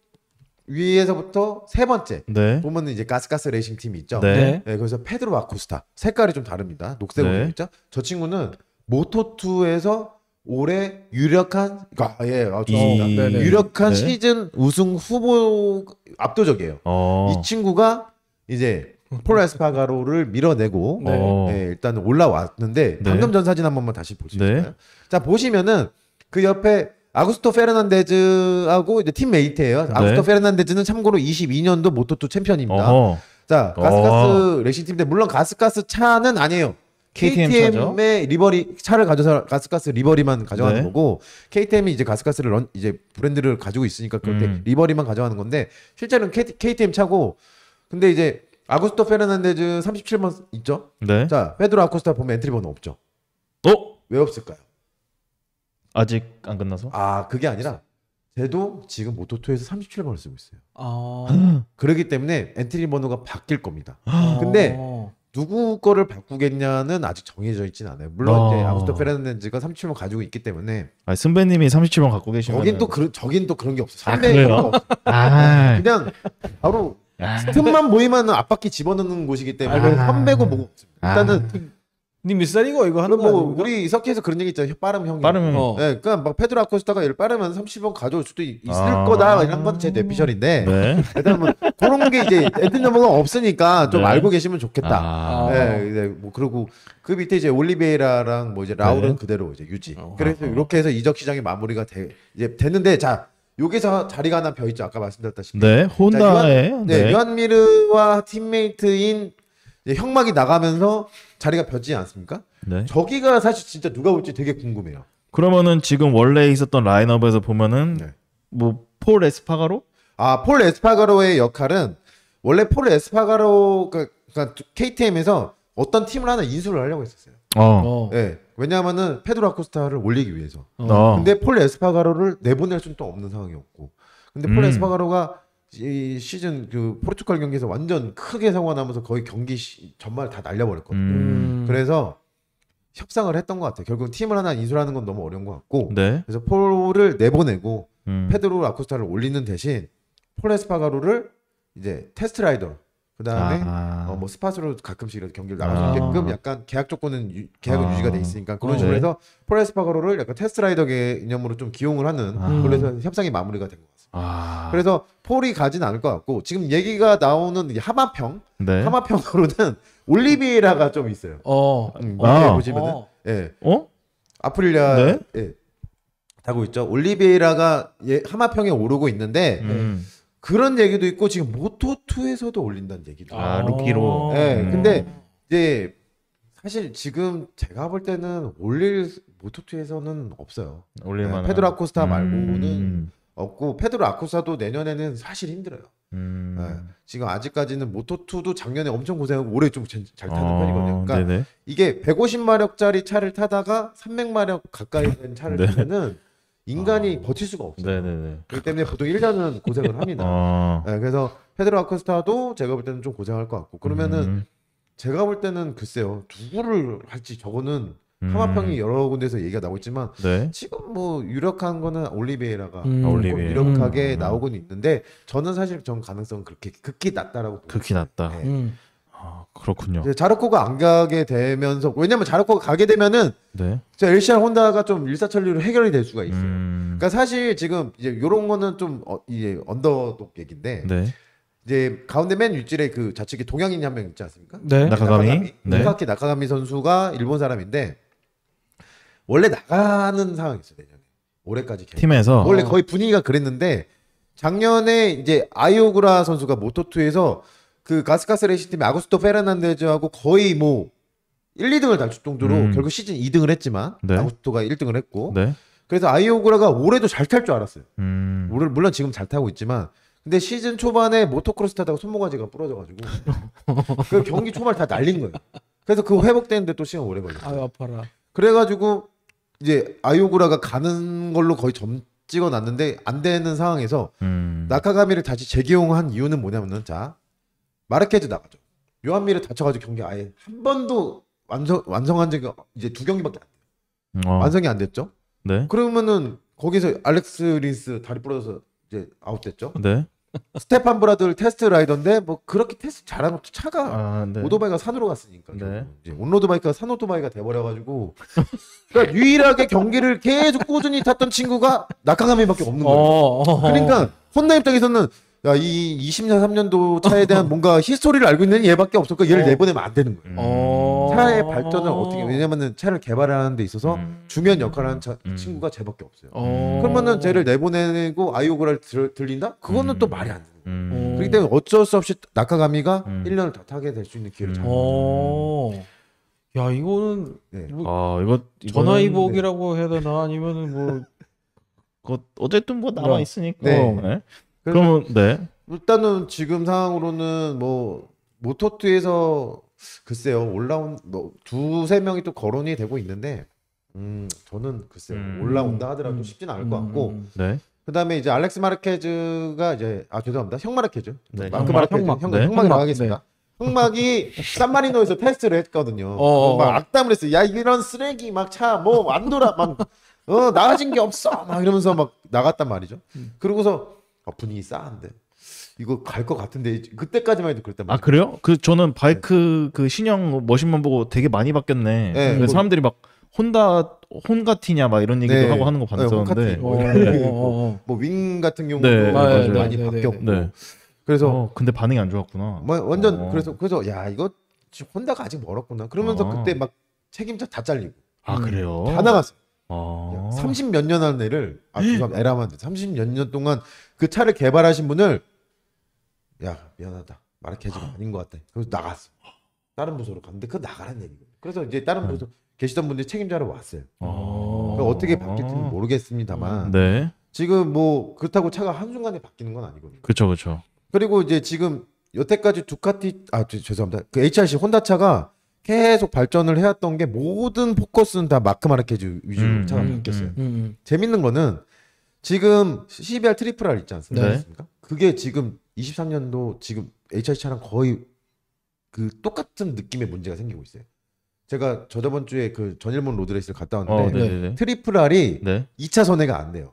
[SPEAKER 3] 위에서부터 세 번째 네. 보면은 이제 가스가스 레이싱 팀이 있죠. 네. 네 그래서 네, 페드로 아쿠스타 색깔이 좀 다릅니다. 녹색 옷 네. 있죠. 저 친구는 모토2에서 올해 유력한 아, 예, 아, 이... 유력한 네. 시즌 우승 후보 압도적이에요. 어. 이 친구가 이제 폴라스파가로를 밀어내고 네. 어. 네, 일단 올라왔는데 방금 네. 전 사진 한 번만 다시 보시겠 네. 자 보시면은 그 옆에 아구스토 페르난데즈하고 이제 팀메이트예요. 네. 아구스토 페르난데즈는 참고로 22년도 모토2 챔피언입니다. 어허. 자 가스가스 어. 레싱 팀인데 물론 가스가스 차는 아니에요. KTM KTM의 리버리 차를 가져서 가스가스 리버리만 가져가는 네. 거고 KTM이 이제 가스가스를 런, 이제 브랜드를 가지고 있으니까 그럴 때 음. 리버리만 가져가는 건데 실제로는 K, t m 차고 근데 이제 아구스토 페르난데즈 37번 있죠? 네. 자, 페드로 아코스타 보면 엔트리 번호 없죠? 어? 왜 없을까요?
[SPEAKER 2] 아직 안 끝나서?
[SPEAKER 3] 아, 그게 아니라 제도 지금 모토2에서 37번을 쓰고 있어요.
[SPEAKER 1] 아.
[SPEAKER 3] 그러기 때문에 엔트리 번호가 바뀔 겁니다. 아. 근데 어. 누구 거를 바꾸겠냐는 아직 정해져 있진 않아요. 물론 어. 이제 아우스토 페르난데즈가 37번 가지고 있기 때문에
[SPEAKER 2] 아 선배님이 37번 갖고 계시면 저긴 또
[SPEAKER 3] 그런 저긴 또 그런 게 없어. 아, 그래 아. 그냥 바로 아. 틈만 보이면 앞바퀴 집어넣는 곳이기 때문에 아. 선배고 뭐 일단은 아. 니몇 살이고 이거 하는 거뭐 우리 석희에서 그런 얘기 있잖아요. 빠름 형이. 빠름 형. 어. 어. 네, 그러니까 막 페드로 아코스타가 얘를 빠르면 30원 가져올 수도 있, 을 아... 거다 이런 건제 내피셜인데 네. 일단 뭐 그런 게 이제 애튼녀버가 없으니까 좀 네. 알고 계시면 좋겠다. 아... 네, 네, 뭐 그리고 그 밑에 이제 올리베이라랑 뭐 이제 라울은 네. 그대로 이제 유지. 어, 그래서 어. 이렇게 해서 이적 시장이 마무리가 되, 이제 됐는데 자 여기서 자리가 하나 비어 있죠. 아까 말씀드렸다시피. 네, 혼다의 네, 네. 유한미르와 팀메이트인 형막이 나가면서 자리가 변지지 않습니까? 네. 저기가 사실 진짜 누가 올지 되게 궁금해요.
[SPEAKER 2] 그러면은 지금 원래 있었던 라인업에서 보면은 네. 뭐폴
[SPEAKER 3] 에스파가로? 아폴 에스파가로의 역할은 원래 폴에스파가로 그러니까 KTM에서 그러니까 어떤 팀을 하나 인수를 하려고 했었어요. 어. 어. 네. 왜냐하면은 페드로 아코스타를 올리기 위해서. 어. 근데 폴 에스파가로를 내보낼 수는 또 없는 상황이었고. 근데 폴 음. 에스파가로가 이 시즌 그 포르투갈 경기에서 완전 크게 사고가 나면서 거의 경기 시, 전말 다 날려버렸거든요. 음. 그래서 협상을 했던 것 같아요. 결국 팀을 하나 인수하는 건 너무 어려운 것
[SPEAKER 2] 같고 네.
[SPEAKER 3] 그래서 폴을 내보내고 음. 페드로 라쿠스타를 올리는 대신 폴레스파가루를 이제 테스트 라이더 그다음에 아. 어, 뭐 스팟으로 가끔씩 이렇게 경기를 아. 나갈 수 있게끔 약간 계약 조건은 유, 계약은 아. 유지가 돼 있으니까 그런 네. 식으로 해서 폴레스파가루를 약간 테스트 라이더 개념으로 좀 기용을 하는 아. 그래서 협상이 마무리가 된 거예요. 아... 그래서 폴이 가진 않을 것 같고 지금 얘기가 나오는 하마평 네. 하마평으로는 올리비에라가 좀 있어요. 어, 음, 아. 보시면 어. 예, 어? 아프릴리아 네? 예, 타고 있죠. 올리비에라가 예, 하마평에 오르고 있는데 음. 네. 그런 얘기도 있고 지금 모토 2에서도 올린다는 얘기도. 아 루키로. 아. 예, 음. 근데 이제 사실 지금 제가 볼 때는 올릴 모토 2에서는 없어요. 올릴만. 예, 페드라 코스타 음. 말고는. 음. 없고 페드로 아쿠사도 내년에는 사실 힘들어요. 음... 네. 지금 아직까지는 모토2도 작년에 엄청 고생하고 올해 좀 잘 타는 어... 편이거든요. 그러니까 네네. 이게 150마력짜리 차를 타다가 300마력 가까이 된 차를 네. 타면은 인간이 아... 버틸 수가 없어요. 네네네. 그렇기 때문에 보통 1년은 고생을 합니다. 아... 네. 그래서 페드로 아쿠스타도 제가 볼 때는 좀 고생할 것 같고 그러면은 음... 제가 볼 때는 글쎄요 누구를 할지 저거는 하마평이 음. 여러 군데서 얘기가 나오고 있지만 네. 지금 뭐 유력한 거는 올리베이라가 음. 아, 뭐 유력하게 음. 나오고는 있는데 저는 사실 전 가능성은 그렇게 극히 낮다라고 극히 낮다. 네. 음.
[SPEAKER 2] 아, 그렇군요.
[SPEAKER 3] 자르코가 안 가게 되면서 왜냐면 자르코가 가게 되면은 네. 저 LCR 혼다가 좀 일사천리로 해결이 될 수가 있어요. 음. 그러니까 사실 지금 이제 요런 거는 좀 어, 이제 언더독 얘긴데 네. 이제 가운데 맨 윗줄에 그 좌측에 동양인이 한 명 있지 않습니까? 네. 나카가미. 나카가미. 네. 나카가미 선수가 일본 사람인데 원래 나가는 상황이었어요 내년에 올해까지 계약. 팀에서 원래 어. 거의 분위기가 그랬는데 작년에 이제 아이오그라 선수가 모토2에서 그 가스카스 레이싱 팀의 아구스토 페르난데즈하고 거의 뭐 1, 2등을 다툴 정도로 음. 결국 시즌 2등을 했지만 네. 아구스토가 1등을 했고 네. 그래서 아이오그라가 올해도 잘 탈 줄 알았어요. 음. 올 물론 지금 잘 타고 있지만 근데 시즌 초반에 모토크로스 타다가 손모가지가 부러져가지고 그 경기 초반다 날린 거예요. 그래서 그 회복되는데 또 시간 오래 걸렸어요. 아유 아파라. 그래가지고 이제 아이오구라가 가는 걸로 거의 점 찍어놨는데 안 되는 상황에서 음. 나카가미를 다시 재기용한 이유는 뭐냐면은 자 마르케즈 나가죠. 요한미를 다쳐가지고 경기 아예 한 번도 완성 완성한 적이 이제 두 경기밖에
[SPEAKER 2] 안 돼요. 어. 완성이 안 됐죠. 네.
[SPEAKER 3] 그러면은 거기서 알렉스 린스 다리 부러져서 이제 아웃됐죠. 네. 스테판 브라들 테스트 라이더인데 뭐 그렇게 테스트 잘한 것도 차가 아, 네. 오토바이가 산으로 갔으니까 네. 이제 온로드 바이크가 산 오토바이가 돼버려가지고 그러니까 유일하게 경기를 계속 꾸준히 탔던 친구가 낙하감이밖에 없는 거예요. 어, 어, 어. 그러니까 혼다 입장에서는 야, 이 20년, 3년도 차에 대한 뭔가 히스토리를 알고 있는 얘밖에 없니까 얘를 어. 내보내면 안 되는 거예요. 어. 차의 발전을 어떻게, 왜냐면은 차를 개발하는 데 있어서 음. 중요한 역할을 하는 차, 음. 친구가 쟤밖에 없어요. 어. 그러면은 쟤를 내보내고 아이오그라를 들, 린다 그거는 음. 또 말이 안 되는 거예요. 음. 그렇기 때문에 어쩔 수 없이 낙하가미가 1년을
[SPEAKER 1] 음. 더 타게 될 수 있는 기회를 음.
[SPEAKER 3] 잡는 거예요. 어. 야,
[SPEAKER 1] 이거는 네. 뭐
[SPEAKER 2] 아, 이거 전화위복이라고
[SPEAKER 1] 네. 해야 되나 아니면은
[SPEAKER 2] 뭐그 어쨌든
[SPEAKER 1] 뭐 남아 있으니까.
[SPEAKER 2] 네. 네. 그러면 네.
[SPEAKER 1] 일단은 지금
[SPEAKER 3] 상황으로는 뭐 모토트에서 글쎄요 올라온 뭐 두세 명이 또 거론이 되고 있는데 음 저는 글쎄요 음. 올라온다 하더라도 음, 쉽진 않을 것 음, 같고 음, 네. 그다음에 이제 알렉스 마르케즈가 이제 아 죄송합니다 형 마르케즈 네, 마크 마르케즈 형막 형, 네. 형막 나가겠습니다 네. 흑막이 산마리노에서 테스트를 했거든요 어, 어 막 어. 악담을 했어요 야 이런 쓰레기 막 차 뭐 안 돌아 막 어 나아진 게 없어 막 이러면서 막 나갔단 말이죠 그러고서 아, 분위기 싸한데. 이거 갈 것 같은데 그때까지만 해도 그랬단 아, 말이에아
[SPEAKER 2] 그래요? 그 저는 바이크 네. 그 신형 뭐 머신만 보고 되게 많이 바뀌었네. 네, 그 사람들이 막 혼다 혼가티냐 막 이런 얘기도 네. 하고 하는 거 네, 봤었는데 어, 네. 어, 어,
[SPEAKER 3] 뭐, 뭐윙 같은 경우도 네, 많이 바뀌었고
[SPEAKER 2] 그래서 어, 근데 반응이 안 좋았구나. 뭐 완전 어. 그래서
[SPEAKER 3] 그래서 야 이거 지금 혼다가 아직 멀었구나. 그러면서 어. 그때 막 책임자 다 잘리고 아 음. 그래요? 다 나갔어. 요30 몇년한 아. 애를 아죄송다 에라만 30몇년 동안 그 차를 개발하신 분을 야 미안하다 마르케즈가 아닌 것 같아. 그래서 나갔어. 다른 부서로 갔는데 그 나가란 얘기고. 그래서 이제 다른 부서 계시던 분들이 책임자로 왔어요. 아~ 그러니까 어떻게 바뀔지는 모르겠습니다만 네. 지금 뭐 그렇다고 차가 한 순간에 바뀌는 건 아니거든요.
[SPEAKER 2] 그렇죠, 그렇죠.
[SPEAKER 3] 그리고 이제 지금 여태까지 두카티 아 저, 죄송합니다. 그 HRC 혼다 차가 계속 발전을 해왔던 게 모든 포커스는 다 마크 마르케즈 위주로 음, 차가 음, 바뀌었어요. 음, 음, 재밌는 거는 지금 CBR 트리플 R 있지 않습니까? 네. 그게 지금 23년도 지금 HR 차랑 거의 그 똑같은 느낌의 문제가 생기고 있어요. 제가 저저번 주에 그 전일본 로드레이스를 갔다 왔는데 어, 트리플 R이 네. 2차 선회가 안 돼요.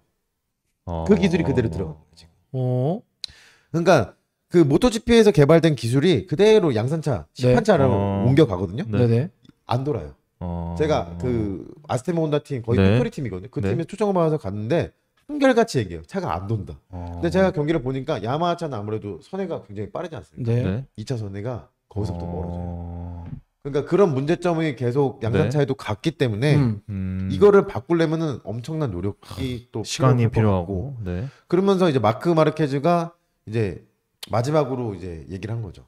[SPEAKER 3] 어... 그 기술이 그대로 들어간 거지 어... 그러니까 그 모토GP에서 개발된 기술이 그대로 양산차, 네. 시판차로 네. 어... 옮겨가거든요. 네네. 네. 안 돌아요. 어. 제가 그 아스테모 혼다 팀 거의 네. 팩토 팀이거든요. 그 네. 팀에 초청을 받아서 갔는데 한결같이 얘기해요. 차가 안 돈다. 어. 근데 제가 경기를 보니까 야마하 차는 아무래도 선회가 굉장히 빠르지 않습니까? 네. 네. 2차 선회가 거기서부터 멀어져요. 어. 그러니까 그런 문제점이 계속 양산 차에도 네. 갔기 때문에 음. 음. 이거를 바꾸려면은 엄청난 노력이 아, 또 시간이 필요할 고 필요하고. 네. 그러면서 이제 마크 마르케즈가 이제 마지막으로 이제 얘기를 한 거죠.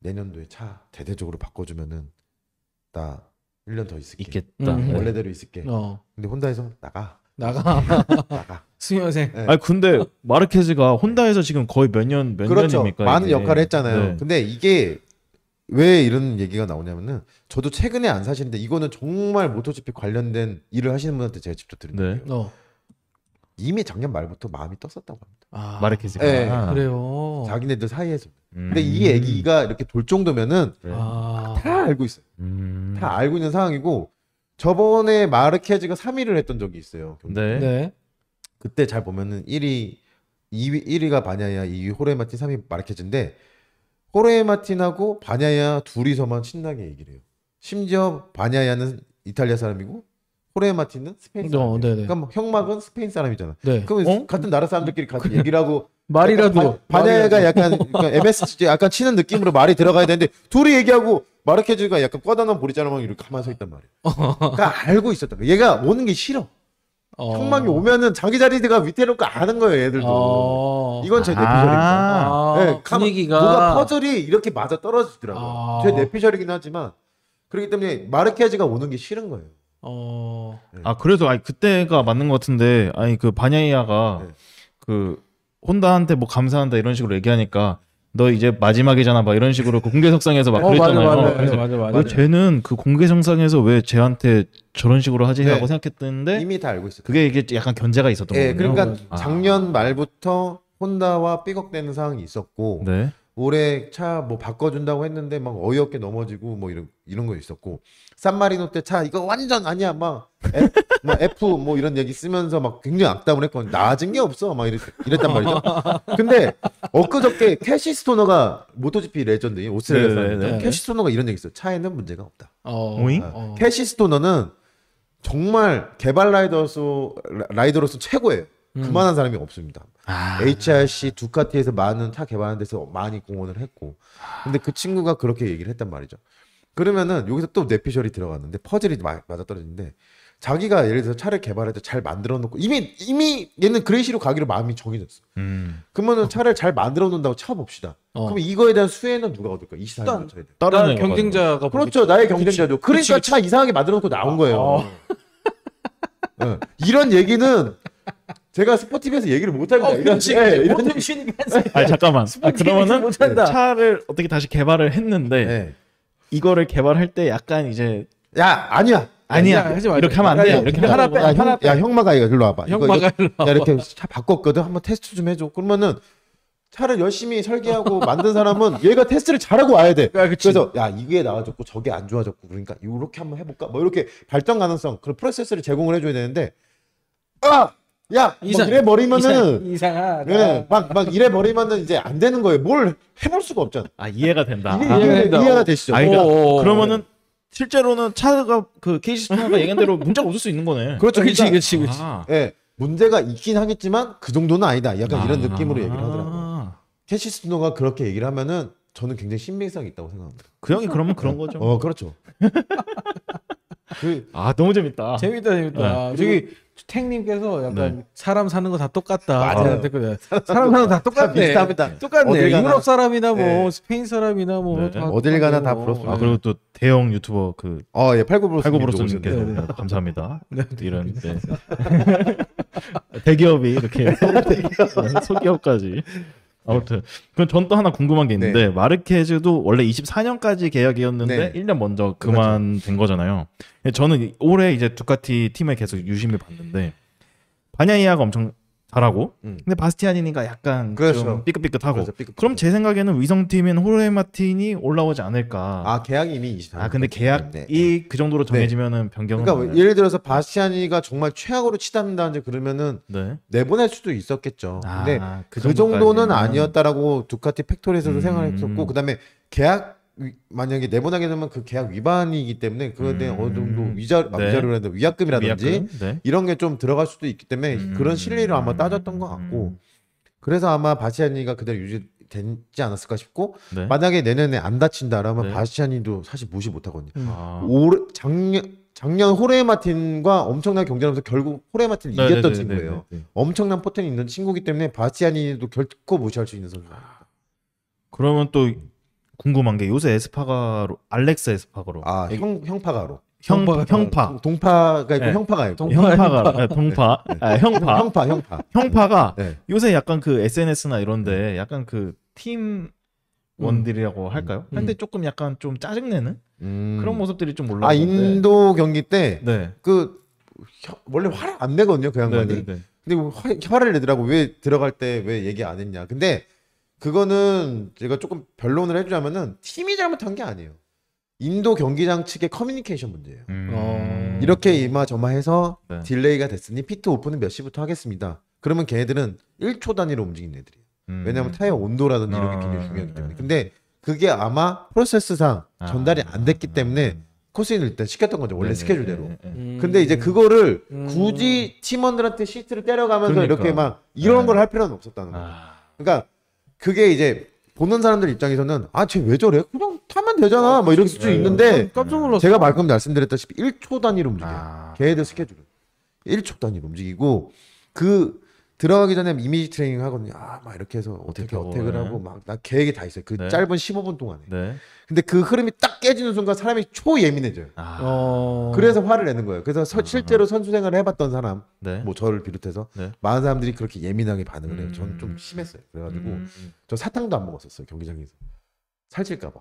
[SPEAKER 3] 내년도에 차 대대적으로 바꿔주면은 나
[SPEAKER 2] 1년 더 있을게. 있겠다. 음. 원래대로 있을게. 어. 근데 혼다에서 나가. 나가. 나가. 수영생 네. 아니 근데 마르케즈가 혼다에서 지금 거의 몇 년몇 그렇죠. 년입니까? 많은 이게. 역할을 했잖아요. 네. 근데 이게 왜 이런 얘기가 나오냐면은
[SPEAKER 3] 저도 최근에 안 사시는데 이거는 정말 모토GP 관련된 일을 하시는 분한테 제가 직접 드은 네. 얘기예요. 네. 어. 이미 작년 말부터 마음이 떴었다고 합니다.
[SPEAKER 2] 아, 마르케즈가
[SPEAKER 3] 네. 아. 그래요. 자기네들 사이에서. 음. 근데 이 얘기가 이렇게 돌 정도면은 그래다 네. 아. 알고 있어요. 음. 다 알고 있는 상황이고 저번에 마르케즈가 3위를 했던 적이 있어요. 네. 네. 그때 잘 보면은 1위 2위 1위가 바냐야, 2위 호레 마틴, 3위 마르케즈인데 호레 마틴하고 바냐야 둘이서만 신나게 얘기를 해요. 심지어 바냐야는 이탈리아 사람이고 호레 마틴은 스페인 사람. 어, 네, 네. 그러니까 뭐 형막은 스페인 사람이잖아. 네. 그럼 어? 같은 나라 사람들끼리 같이 그 얘기를 하고 말이라도 바, 바네가 약간 그러 그러니까 MSG 약간 치는 느낌으로 말이 들어가야 되는데 둘이 얘기하고 마르케즈가 약간 꽈다난 보리자르만 이렇게 가만 서 있단 말이야. 그러니까 알고 있었다. 얘가 오는 게 싫어. 어. 형망이 오면은 자기 자리가 위태롭고 아는 거예요, 애들도. 어. 이건 제내피셜이니다 아. 네,
[SPEAKER 1] 분위기가 누가
[SPEAKER 3] 퍼즐이 이렇게 맞아 떨어지더라고요. 아. 제 내피셜이긴 하지만 그렇기 때문에 마르케즈가 오는 게 싫은 거예요. 어.
[SPEAKER 2] 네. 아 그래서 아니 그때가 맞는 것 같은데 아니 그 바냐이아가 네. 그 혼다한테 뭐 감사한다 이런 식으로 얘기하니까 너 이제 마지막이잖아 막 이런 식으로 그 공개석상에서 막 어, 그랬잖아요. 맞아 맞아 맞아, 맞아, 맞아. 왜 쟤는 그 공개석상에서 왜 쟤한테 저런 식으로 하지 네. 하고 생각했는데 이미 다 알고 있어 그게 이게 약간 견제가 있었던 네, 예, 거예요. 그러니까 아.
[SPEAKER 3] 작년 말부터 혼다와 삐걱대는 상황이 있었고 네. 올해 차 뭐 바꿔준다고 했는데 막 어이없게 넘어지고 뭐 이런 이런 거 있었고 산마리노 때 차 이거 완전 아니야 막, 에, 막 뭐 F 뭐 이런 얘기 쓰면서 막 굉장히 악담을 했거든 나아진 게 없어 막 이랬, 이랬단 말이죠 근데 엊그저께 캐시 스토너가 모토GP 레전드 오스트레일리아 네, 네, 네. 캐시 스토너가 이런 얘기 있어 차에는 문제가 없다
[SPEAKER 2] 어, 아,
[SPEAKER 1] 어.
[SPEAKER 3] 캐시 스토너는 정말 개발 라이더로서 라이더로서 최고예요 음. 그만한 사람이 없습니다. 아. 네. HRC 두카티에서 많은 타 개발하는 데서 많이 공헌을 했고 근데 그 친구가 그렇게 얘기를 했단 말이죠. 그러면은 여기서 또 뇌피셜이 들어갔는데 퍼즐이 맞아떨어지는데 자기가 예를 들어서 차를 개발할 때잘 만들어 놓고 이미 이미 얘는 그레이시로 가기로 마음이 정해졌어. 음. 그러면 차를 잘 만들어 놓는다고 쳐봅시다. 어. 그럼 이거에 대한 수혜는 누가 얻을까? 24년 차에 다른 경쟁자가
[SPEAKER 1] 그렇죠. 나의 경쟁자죠. 그러니까 그치, 차
[SPEAKER 3] 이상하게 만들어 놓고 나온 어. 거예요. 어. 네. 이런 얘기는 제가 스포티비에서 얘기를 못합니 그렇지. 모든
[SPEAKER 2] 쉬니까. 아 잠깐만. 아, 그러면은 차를 어떻게 다시 개발을 했는데 네. 이거를 개발할 때 약간 이제 야 아니야 아니야, 아니야 하지 마. 이렇게 하면 안 돼. 이렇게 하나 빼. 야, 형, 야 형마가
[SPEAKER 3] 이거 일로 와봐. 형마가 이거, 야, 이렇게 차 바꿨거든. 한번 테스트 좀 해줘. 그러면은 차를 열심히 설계하고 만든 사람은 얘가 테스트를 잘하고 와야 돼. 야, 아, 그래서 야 이게 나아졌고 저게 안 좋아졌고 그러니까 이렇게 한번 해볼까. 뭐 이렇게 발전 가능성 그런 프로세스를 제공을 해줘야 되는데 아 야, 이상, 막 이래 버리면은
[SPEAKER 2] 이상, 하다 네,
[SPEAKER 3] 막 막 이래 버리면은 이제 안 되는 거예요. 뭘 해볼 수가
[SPEAKER 2] 없잖아. 아 이해가 된다. 이 아, 이해가, 이해가 되시죠. 아, 그러니까 오오 그러면은 실제로는 차가 그 케이시 토너가 얘기한 대로 문제가 없을 수 있는 거네. 그렇죠. 그렇지, 그렇지 그렇지. 아. 예, 문제가 있긴
[SPEAKER 3] 하겠지만 그 정도는 아니다. 약간 이런 아. 느낌으로 얘기를 하더라고요. 이시 스노가 그렇게 얘기를 하면은 저는 굉장히 신빙성이 있다고 생각합니다. 그 형이 그러면 그런 거죠. 어, 그렇죠.
[SPEAKER 1] 그, 아 너무 재밌다. 재밌다 재밌다. 네. 아, 저기 탱님께서 약간 네. 사람 사는 거 다 똑같다. 맞아요. 댓글 사람 사는 거다 똑같네. 비슷합니다. 똑같네. 유럽 사람이나 뭐 네. 스페인 사람이나 뭐 네. 어딜 가나 다 브로스. 아 네. 그리고
[SPEAKER 2] 또 대형 유튜버 그 어, 예, 팔구브로스 팔구브로스님께서 네, 네. 감사합니다. 이런 대기업이 이렇게 소기업까지 아무튼 그전또 하나 궁금한 게 있는데 네. 마르케즈도 원래 24년까지 계약이었는데 네. 1년 먼저 그만된 거잖아요. 저는 올해 이제 두카티 팀에 계속 유심히 봤는데 네. 바냐이아가 엄청 잘하고 음. 근데 바스티안이니까 약간 그렇죠. 좀 삐끗삐끗하고 그렇죠, 삐끗 그럼 제 생각에는 위성팀인 호르헤 마틴이 올라오지 않을까 아 계약이 이미 24년 아 근데 네, 계약이 네, 그 정도로 네. 정해지면은 네. 변경은 그러니까 뭐 예를 들어서 바스티안이가 정말 최악으로 치닫는다든지 그러면은 네.
[SPEAKER 3] 내보낼 수도 있었겠죠 아, 근데 그, 그 정도는 아니었다라고 두카티 팩토리에서도 음... 생각했었고 그다음에 계약 만약에 내보내게 되면 그 계약 위반이기 때문에 그거에 대한 음... 어느 정도 위자 아, 네. 위자료라든지 위약금이라든지 위약금? 네. 이런 게 좀 들어갈 수도 있기 때문에 음... 그런 실리를 아마 음. 따졌던 것 같고 음. 그래서 아마 바시아니가 그대로 유지되지 않았을까 싶고 네. 만약에 내년에 안 다친다라면 네. 바시아니도 사실 무시 못하거든요. 음. 아... 올 작년 작년 호레 마틴과 엄청난 경쟁 하면서 결국 호레 마틴을 네, 이겼던 네, 친구예요. 엄청난 포텐이 있는 친구기 이 때문에 바시아니도 결코 무시할 수 있는 선수입니다. 그러면 또
[SPEAKER 2] 궁금한 게 요새 에스파가로 알렉스 에스파가로 아, 형 형파가로. 형 형파, 형파. 동파가 있고 네. 형파가 있고. 형파가 아, 동파 네. 아, 형파 형파 형파. 형파가 네. 요새 약간 그 SNS나 이런데 네. 약간 그팀 음. 원들이라고 할까요? 음. 근데 음. 조금 약간 좀 짜증내는 음. 그런 모습들이 좀몰라아 인도
[SPEAKER 3] 경기 때그 네. 혀- 원래 화를 안 내거든요 그 양반이. 네네네. 근데 뭐 화, 화를 내더라고 왜 들어갈 때 왜 얘기 안 했냐. 근데 그거는 제가 조금 변론을 해주자면은 팀이 잘못한 게 아니에요. 인도 경기장 측의 커뮤니케이션 문제예요. 음.
[SPEAKER 1] 어...
[SPEAKER 3] 이렇게 이마저마 해서 네. 딜레이가 됐으니 피트 오픈은 몇 시부터 하겠습니다. 그러면 걔네들은 1초 단위로 움직이는 애들이에요. 음. 왜냐하면 타이어 온도라든지 어... 이런 게 아. 굉장히 중요하기 때문에. 근데 그게 아마 프로세스상 아. 전달이 안 됐기 음. 때문에 코스인을 일단 시켰던 거죠. 원래 네 스케줄대로. 네, 네, 네, 네. 음. 근데 이제 그거를 음. 굳이 팀원들한테 시트를 때려가면서 그러니까. 이렇게 막 이런 네. 걸할 필요는 없었다는 거죠. 아... 그러니까 그게 이제 보는 사람들 입장에서는 아쟤 왜 저래? 그냥 타면 되잖아. 막이렇 뭐 수도 네. 있는데 네. 깜짝 놀랐어. 제가 말끔 말씀드렸다시피 1초 단위로 움직여요. 아. 걔네들 스케줄은 1초 단위로 움직이고 그 들어가기 전에 이미지 트레이닝 하거든요. 아, 막 이렇게 해서 어떻게 어택을 하고 네. 막나 계획이 다 있어요. 그 네. 짧은 15분 동안에. 네. 근데 그 흐름이 딱 깨지는 순간 사람이 초예민해져요. 아. 어... 그래서 화를 내는 거예요. 그래서 서, 실제로 선수 생활을 해봤던 사람, 네. 뭐 저를 비롯해서 네. 많은 사람들이 그렇게 예민하게 반응을 해요. 저는 좀 음. 심했어요. 그래가지고 음. 저 사탕도 안 먹었었어요 경기장에서 살찔까봐.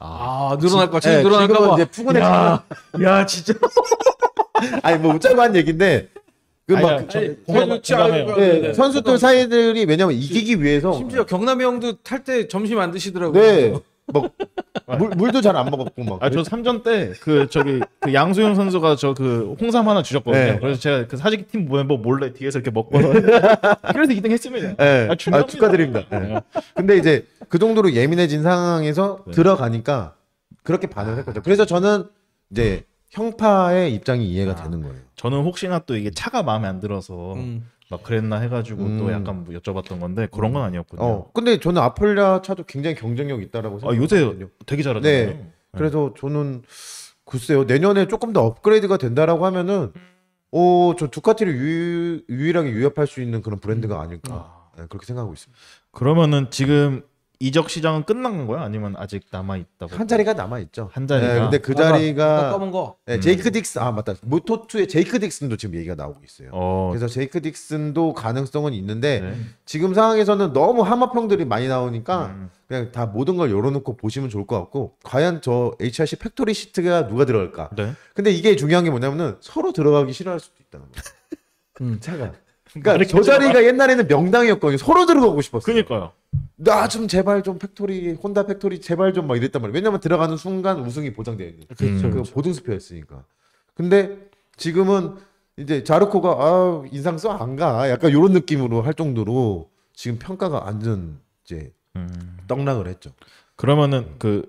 [SPEAKER 3] 아, 아 늘어날까 지, 네, 늘어날까 이제 푸근해. 야, 야 진짜. 아니 뭐 웃자고 한얘데 그막 그렇지 않고 네, 선수들 사이들이 왜냐면 이기기 위해서 심지어
[SPEAKER 1] 경남이 형도 탈 때 점심 안 드시더라고요.
[SPEAKER 3] 네.
[SPEAKER 2] 막 물, 물도 잘 안 먹었고 막. 아저 3전 때 그 저기 그 양소영 선수가 저 그 홍삼 하나 주셨거든요. 네. 그래서 제가 그사직팀 멤버 뭐 몰래 뒤에서 이렇게 먹고 네. 그래서 2등 했습니다. 네. 아, 아 축하드립니다. 네. 네. 근데 이제 그 정도로
[SPEAKER 3] 예민해진 상황에서 네. 들어가니까 그렇게 반응을 했거든요. 그래서 저는 이제
[SPEAKER 2] 형파의 입장이 이해가 아, 되는 거예요. 저는 혹시나 또 이게 차가 마음에 안 들어서 음. 막 그랬나 해가지고 음. 또 약간 뭐 여쭤봤던 건데 그런 건 아니었군요. 어,
[SPEAKER 3] 근데 저는 아폴리아 차도 굉장히 경쟁력 있다라고 생각해요. 아, 요새 되게 잘하잖아요. 네. 네. 그래서 저는 글쎄요 내년에 조금 더 업그레이드가 된다라고 하면은 오저 어, 두카티를 유 유일하게 유협할 수
[SPEAKER 2] 있는 그런 브랜드가 아닐까 아. 네, 그렇게 생각하고 있습니다. 그러면은 지금 이적 시장은 끝난 거요 아니면 아직 남아 있다고? 한 자리가 남아 있죠. 한 자리가. 네, 근데 그 자리가 검은 거. 네, 제이크
[SPEAKER 3] 딕슨 아 맞다. 모토2의 제이크 딕슨도 지금 얘기가 나오고 있어요. 어. 그래서 제이크 딕슨도 가능성은 있는데 네. 지금 상황에서는 너무 하마평들이 많이 나오니까 음. 그냥 다 모든 걸 열어놓고 보시면 좋을 것 같고 과연 저 HRC 팩토리 시트가 누가 들어갈까? 네. 근데 이게 중요한 게 뭐냐면은 서로 들어가기 싫어할 수도 있다는 거예요. 음. 차가. 뭐 그러니까 저 자리가 옛날에는 명당이었거든요. 서로 들어가고 싶었어요. 그니까요. 나좀 제발 좀 팩토리 혼다 팩토리 제발 좀 막 이랬단 말이에요. 왜냐면 들어가는 순간 우승이 보장되어 있는. 음, 그렇죠. 그 보증수표였으니까. 근데 지금은 이제 자르코가 아 인상 써안 가. 약간 이런
[SPEAKER 2] 느낌으로 할 정도로 지금 평가가 완전 이제 음. 떡락을 했죠. 그러면은 음. 그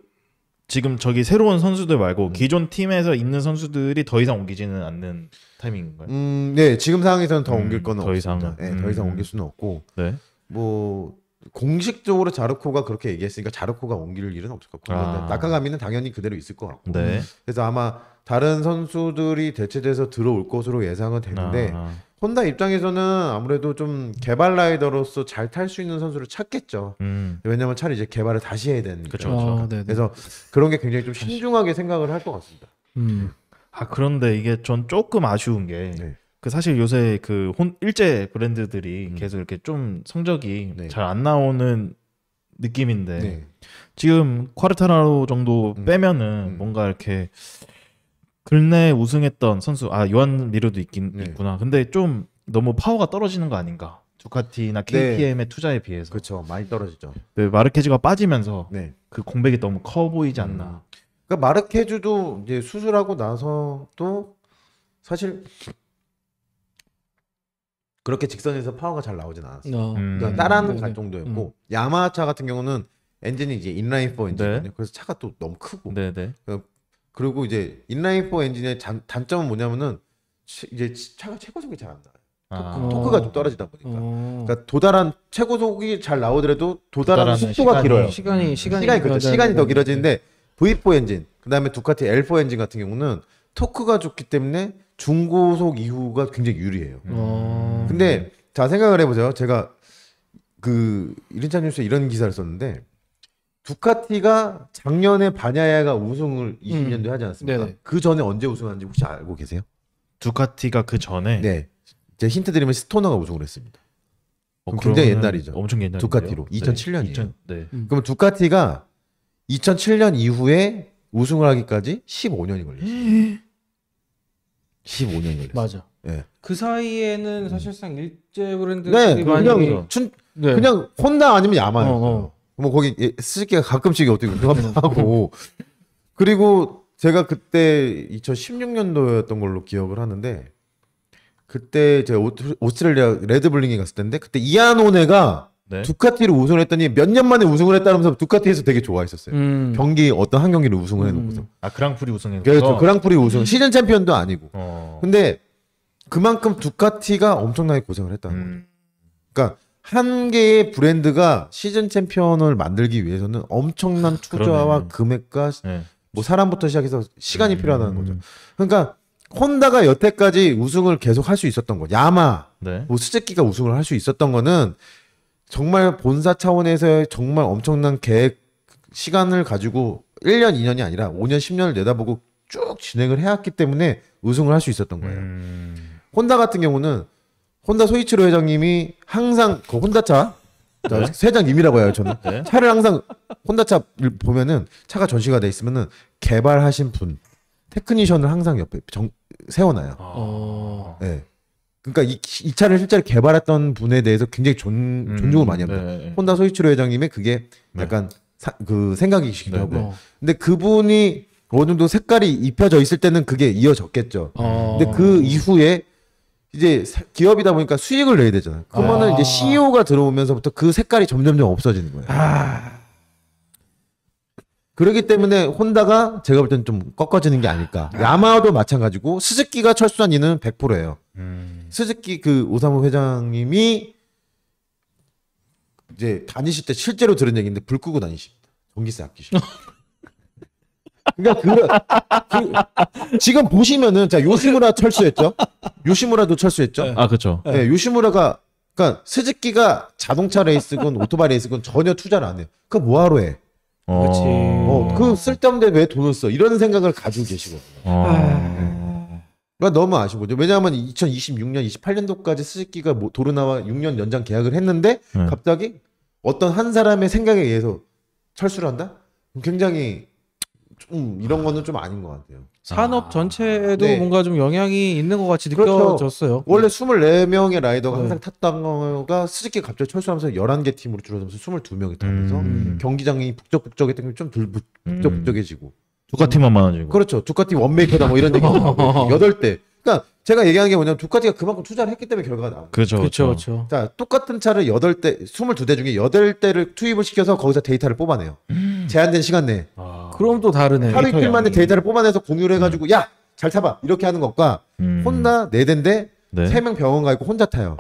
[SPEAKER 2] 지금 저기 새로운 선수들 말고 음. 기존 팀에서 있는 선수들이 더 이상 옮기지는 않는 타이밍인가요? 음, 네 지금 상황에서는 더 음, 옮길 건 없습니다. 이상은. 네, 더 이상 옮길 수는 없고 네.
[SPEAKER 3] 뭐 공식적으로 자르코가 그렇게 얘기했으니까 자르코가 옮길 일은 없을 것 같고 아. 나카가미는 당연히 그대로 있을 것 같고 네. 그래서 아마 다른 선수들이 대체돼서 들어올 것으로 예상은 되는데 아. 아. 혼다 입장에서는 아무래도 좀 개발 라이더로서 잘 탈 수 있는 선수를 찾겠죠. 음. 왜냐면 차를 이제 개발을 다시
[SPEAKER 2] 해야 되는 그렇죠. 아, 그래서 그런 게 굉장히 좀 신중하게 생각을 할 것 같습니다. 음. 아 그런데 이게 전 조금 아쉬운 게 네. 그 사실 요새 그 혼, 일제 브랜드들이 음. 계속 이렇게 좀 성적이 네. 잘안 나오는 느낌인데 네. 지금 쿼르타나로 정도 음. 빼면은 음. 뭔가 이렇게 근래 우승했던 선수 아 요한 미르도 있긴 네. 있구나. 근데 좀 너무 파워가 떨어지는 거 아닌가? 두카티나 KTM의 네. 투자에 비해서 그렇죠 많이 떨어지죠. 네, 마르케즈가 빠지면서 네. 그 공백이 너무 커 보이지 음. 않나.
[SPEAKER 3] 그러니까 마르케즈도 이제 수술하고 나서도 사실 그렇게 직선에서 파워가 잘 나오진 않았어요. 어. 음. 그러니까 따라하는 갈 정도였고 음. 야마차 같은 경우는 엔진이 이제 인라인 4 엔진이거든요. 네. 그래서 차가 또 너무 크고 네네. 그리고 이제 인라인 4 엔진의 잔, 단점은 뭐냐면은 이제 차가 최고속이 잘 안 나요. 아. 토크가 좀 떨어지다 보니까 어. 그러니까 도달한 최고속이 잘 나오더라도 도달하는 속도가 시간이, 길어요. 시간이 시간이 시간이 그렇죠. 시간이 더 길어지는데 V4 엔진 그다음에 두카티 L4 엔진 같은 경우는 토크가 좋기 때문에 중고속 이후가 굉장히 유리해요. 음. 어. 근데 자 생각을 해보죠. 제가 그 이른차 뉴스에 이런 기사를 썼는데 두카티가 작년에 바냐야가 우승을 20년도에 음. 하지 않았습니까? 네네. 그 전에 언제 우승한지 혹시 알고 계세요? 두카티가 그 전에 네. 제 힌트 드리면 스토너가 우승을 했습니다. 어, 굉장히 옛날이죠. 엄청 옛날 두카티로 2007년이에요. 2000, 네. 네. 음. 그럼 두카티가 2007년 이후에 우승을 하기까지 15년이
[SPEAKER 2] 걸렸어요.
[SPEAKER 3] 15년 걸렸어. 맞아. 예.
[SPEAKER 1] 그 사이에는 음. 사실상 일제 브랜드들이 네, 많이 그냥 춘
[SPEAKER 3] 네. 그냥 혼다 아니면 야마요 어, 어. 뭐 거기 스즈키가 예, 가끔씩 어떻게 그만하고 음. 그리고 제가 그때 2016년도였던 걸로 기억을 하는데 그때 제가 오스트레일리아 레드블링에 갔을 텐데 그때 이아노네가 네. 두카티를 우승했더니 몇 년 만에 우승을 했다면서 두카티에서 되게 좋아했었어요. 음. 경기 어떤 한 경기를 우승을 음. 해놓고서. 음.
[SPEAKER 2] 아 그랑프리 우승해놓 그렇죠. 그랑프리 우승. 시즌
[SPEAKER 3] 챔피언도 아니고. 어. 근데 그만큼 두카티가 엄청나게 고생을 했다는 음. 거죠. 그러니까 한 개의 브랜드가 시즌 챔피언을 만들기 위해서는 엄청난 아, 투자와 금액과 네. 뭐 사람부터 시작해서 시간이 음. 필요하다는 거죠. 그러니까 혼다가 여태까지 우승을 계속 할 수 있었던 거, 야마, 네. 뭐 스즈키가 우승을 할 수 있었던 거는 정말 본사 차원에서의 정말 엄청난 계획 시간을 가지고 1년, 2년이 아니라 5년, 10년을 내다보고 쭉 진행을 해왔기 때문에 우승을 할 수 있었던 거예요. 음... 혼다 같은 경우는 혼다 소이치로 회장님이 항상 그 혼다차 그러니까 네? 회장님이라고 해요 저는 네? 차를 항상 혼다차 를 보면은 차가 전시가 돼 있으면은 개발하신 분 테크니션을 항상 옆에 정, 세워놔요. 아... 어. 네. 그러니까 이, 이 차를 실제로 개발했던 분에 대해서 굉장히 존, 음, 존중을 많이 합니다. 네. 네. 혼다 소이치로 회장님의 그게 네. 약간 사, 그 생각이시기도 네, 하고. 근데 그분이 어느 정도 색깔이 입혀져 있을 때는 그게 이어졌겠죠. 어... 근데 그 이후에 이제 기업이다 보니까 수익을 내야 되잖아요. 그러면은 아... 이제 CEO가 들어오면서부터 그 색깔이 점점점 없어지는 거예요. 아... 그렇기 때문에 혼다가 제가 볼 때는 좀 꺾어지는 게 아닐까. 아. 야마도 마찬가지고 스즈키가 철수한 이는 100%예요. 음. 스즈키 그 오사무 회장님이 이제 다니실 때 실제로 들은 얘기인데 불 끄고 다니십니다. 전기세 아끼시고. 그러니까 그, 그, 지금 보시면은 자 요시무라 철수했죠. 요시무라도 철수했죠. 네. 아 그렇죠. 네, 요시무라가 그러니까 스즈키가 자동차 레이스건 오토바이 레이스건 전혀 투자를 안 해요. 그 뭐하러 해? 어. 그렇지. 어, 그 어. 쓸데없는데 왜 돈을 써? 이런 생각을 가지고 계시거든요.
[SPEAKER 1] 아... 어.
[SPEAKER 3] 그러니까 너무 아쉬운 거죠. 왜냐하면 2026년, 28년도까지 스즈키가 뭐 도르나와 6년 연장 계약을 했는데 네. 갑자기 어떤 한 사람의 생각에 의해서 철수를 한다? 굉장히 좀 이런 거는 좀 아닌 것 같아요. 산업 아. 전체에도 네. 뭔가
[SPEAKER 1] 좀 영향이 있는 것 같이 그렇죠. 느껴졌어요.
[SPEAKER 3] 원래 24명의 라이더가 항상 네. 탔던 거가 스즈키 갑자기 철수하면서 11개 팀으로 줄어들면서 22명이 타면서 음. 음. 경기장이 북적북적했던 게 좀덜 음. 북적북적해지고 음.
[SPEAKER 2] 두카티만 많아지고
[SPEAKER 3] 그렇죠. 두카티 원메이커다 뭐 이런 얘기 여 대. 그러니까 제가 얘기한 게 뭐냐면 두카티가 그만큼 투자를 했기 때문에 결과가 나. 그렇죠, 그렇죠. 그렇죠. 그렇죠. 자, 똑같은 차를 8대 22대 중에 8대를 투입을 시켜서 거기서 데이터를 뽑아내요. 음. 제한된 시간 내에. 아. 그럼 또 다르네. 하루 이틀만에 데이터를 뽑아내서 공유를 해가지고 음. 야잘 타봐 이렇게 하는 것과 음. 혼나 네 대인데 네. 세명 병원 가 있고 혼자 타요.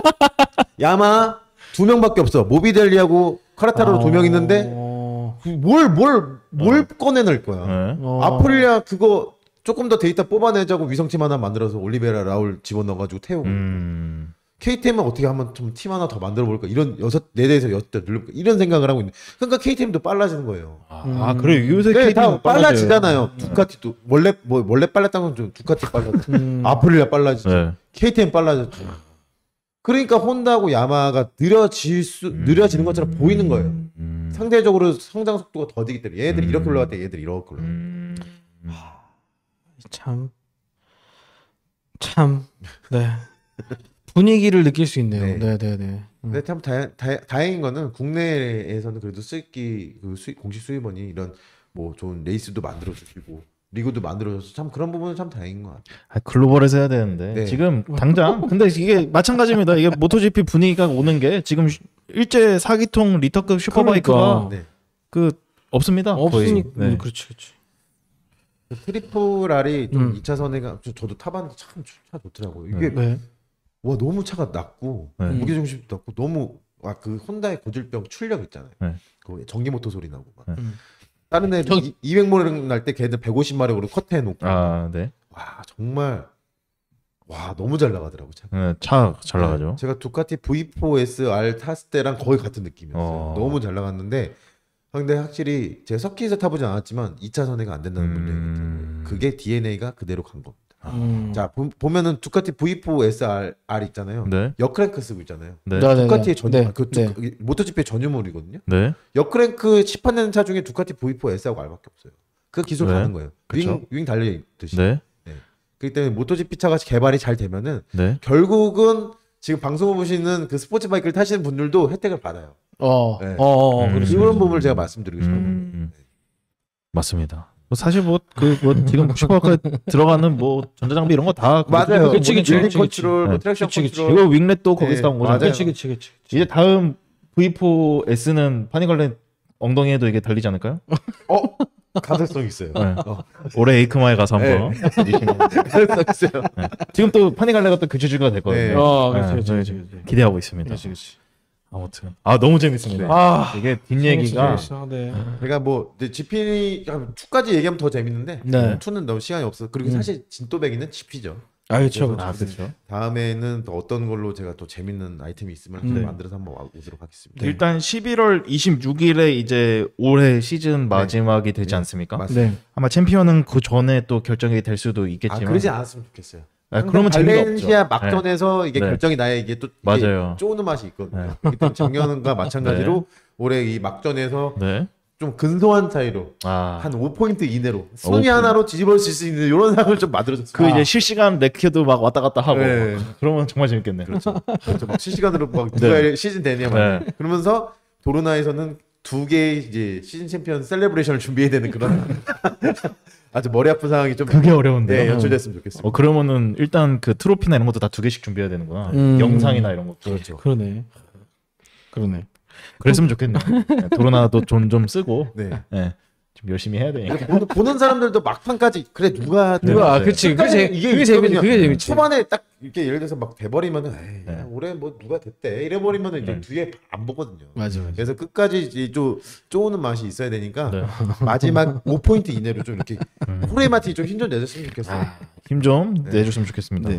[SPEAKER 3] 야마 두 명밖에 없어. 모비델리하고 카라타로 아... 두명 있는데 뭘 뭘뭘 뭘 어. 꺼내낼 거야. 네. 어... 아프리아 그거 조금 더 데이터 뽑아내자고 위성팀 하나 만들어서 올리베라 라울 집어넣어가지고 태우고. 음... KTM은 어떻게 한번 좀 팀 하나 더 만들어 볼까 이런 여섯 네 대에서 여섯 대늘릴 이런 생각을 하고 있는 그러니까 KTM도 빨라지는 거예요. 아, 아 음. 그래 요새 네, KTM 빨라지잖아요. 음. 두카티도 원래 뭐 원래 빨랐다는 좀 두카티 빨라졌 음. 아프릴라 빨라지죠. 네. KTM 빨라졌죠. 그러니까 혼다하고 야마가 느려질 수 음. 느려지는 것처럼 보이는 거예요. 음. 상대적으로 성장 속도가 더디기 때문에 얘들이 이렇게 올라갔다 얘들이 이렇게 올라갔다. 하...
[SPEAKER 1] 참 참. 네. 분위기를 느낄 수 있네요. 네, 네, 네.
[SPEAKER 3] 근데 참 다행, 다행, 인 거는 국내에서는 그래도 쓸기 그 수입, 공식 수입원이 이런 뭐 좋은 레이스도 만들어 주시고 리그도 만들어져서 참 그런 부분은
[SPEAKER 2] 참 다행인 것 같아요. 아, 글로벌에서 해야 되는데 네. 지금 당장 근데 이게 마찬가지입니다. 이게 모토GP 분위기가 오는 게 지금 일제 사기통 리터급 슈퍼바이크가 그러니까. 네. 그 없습니다. 없으니 네. 음, 그렇지 그렇지. 그 트리플 R이 좀 음.
[SPEAKER 3] 2차선에가 저도 타봤는데 참 좋더라고요. 이게 네.
[SPEAKER 2] 와 너무 차가 낮고
[SPEAKER 3] 네. 무게 중심도 낮고 너무 와그 아, 혼다의 고질병 출력 있잖아요. 네. 그 전기 모터 소리 나고 막. 네. 다른 애 저... 200마력 날 때걔들 150마력으로 커트해 놓고. 아 네. 와 정말 와 너무 잘 나가더라고 네,
[SPEAKER 2] 차. 네, 차잘 나가죠.
[SPEAKER 3] 제가 두카티 V4SR 탔을 때랑 거의 같은 느낌이었어요. 어... 너무 잘 나갔는데 아, 근데 확실히 제가 석기에서 타보지 않았지만 2차선 해가 안 된다는 문제 음... 그게 DNA가 그대로 간 겁니다. 아, 음. 자 보, 면은 두카티 V4 SR 있잖아요. 네. 역크랭크 쓰고 있잖아요. 네. 네, 네, 네. 두카티의 전유 네. 아, 그 두, 네. 그, 모터지피의 전유물이거든요. 네. 역크랭크 시판되는 차 중에 두카티 V4 SR하고 알밖에 없어요. 그 기술 가는 거예요. 그 윙, 윙 달려 있듯이. 네. 그렇기 때문에 모터지피 차가 개발이 잘 되면은 결국은 지금 방송을 보시는 그 스포츠 바이크를 타시는 분들도 혜택을 받아요.
[SPEAKER 2] 어, 어, 어, 어. 음. 그런 부분을 제가 말씀드리고 싶어요. 음. 음. 맞습니다. 뭐 사실 뭐 그뭐 그 뭐 지금 슈퍼까지 들어가는 뭐 전자장비 이런 거 다 맞아요. 네. 그치 그치 그치 컨트롤, 뭐 트랙션 그치, 컨트롤. 이거 윙렛도 거기서 나온 거잖아요. 그치 그치 그치. 이제 다음 V4 S는 파니걸렌 엉덩이에도 이게 달리지 않을까요? 어? 가능성 있어요. 네. 어. 올해 에이크마에 가서 한번 네. 가능성 있어요. 네. 지금 또 파니갈레가 그 또그체주가될 거예요. 네. 어, 그렇죠, 네. 기대하고 있습니다. 그렇지, 그렇지. 아무튼 아 너무 재밌습니다. 네. 아, 이게 뒷얘기가 네. 제가 네.
[SPEAKER 3] 그러니까 뭐 지핀이 2까지 얘기하면 더 재밌는데 네. 2는 뭐 너무 시간이 없어. 그리고 음. 사실 진또배기는 지피죠. 아 그렇죠. 아, 그렇죠. 다음에는 또 어떤 걸로 제가 또 재밌는 아이템이 있으면 음. 네. 만들어서 한번 오도록 하겠습니다. 일단
[SPEAKER 2] 11월 26일에 이제 올해 시즌 마지막이 네. 되지 않습니까? 네. 아마 챔피언은 그 전에 또 결정이 될 수도 있겠지만 아, 그러지 않았으면 좋겠어요. 네, 그러면 발렌시아 막전에서 네. 이게 네. 결정이 나야 이게 또 이게 쪼는 맛이
[SPEAKER 3] 있거든요. 그 작년과 마찬가지로 네. 올해 이 막전에서 네.
[SPEAKER 2] 좀 근소한 차이로 아. 한 5포인트 이내로 순위 하나로
[SPEAKER 3] 뒤집어질 수 있는 이런 상을 좀
[SPEAKER 2] 만들어줬어요. 그 이제 실시간 랭크도 막 왔다 갔다 하고 네. 그러면 정말 재밌겠네. 그렇죠.
[SPEAKER 1] 그렇죠. 막
[SPEAKER 3] 실시간으로 막 누가 네. 시즌 되냐 막 그러면서 도르나에서는 두 개의 이제 시즌 챔피언 셀레브레이션을 준비해야 되는 그런 아주 머리 아픈 상황이 좀 그게 어려운데 네,
[SPEAKER 2] 연출됐으면 좋겠습니다. 어, 그러면은 일단 그 트로피나 이런 것도 다 두 개씩 준비해야 되는구나. 음... 영상이나 이런 것도 그렇죠. 그러네. 그러네. 그랬으면 좋겠네. 네, 도로나도 좀 좀 쓰고. 네. 네. 열심히 해야 되니까. 보는,
[SPEAKER 3] 그러니까 보는 사람들도 막판까지 그래 누가 네. 누가 네, 그치 그게 그러니까 이게 그게 재밌 그게 재밌지. 초반에 딱 이렇게 예를 들어서 막 돼버리면은 에이, 네. 올해 뭐 누가 됐대 이래 버리면은 이제 네. 뒤에 안 보거든요. 맞아, 맞아. 그래서 끝까지 좀 쪼는 맛이 있어야 되니까 마지막 5포인트 이내로 좀 이렇게 코레마티 음. 좀힘 좀 내줬으면 좋겠어요. 아,
[SPEAKER 2] 힘좀 내줬으면 좋겠습니다.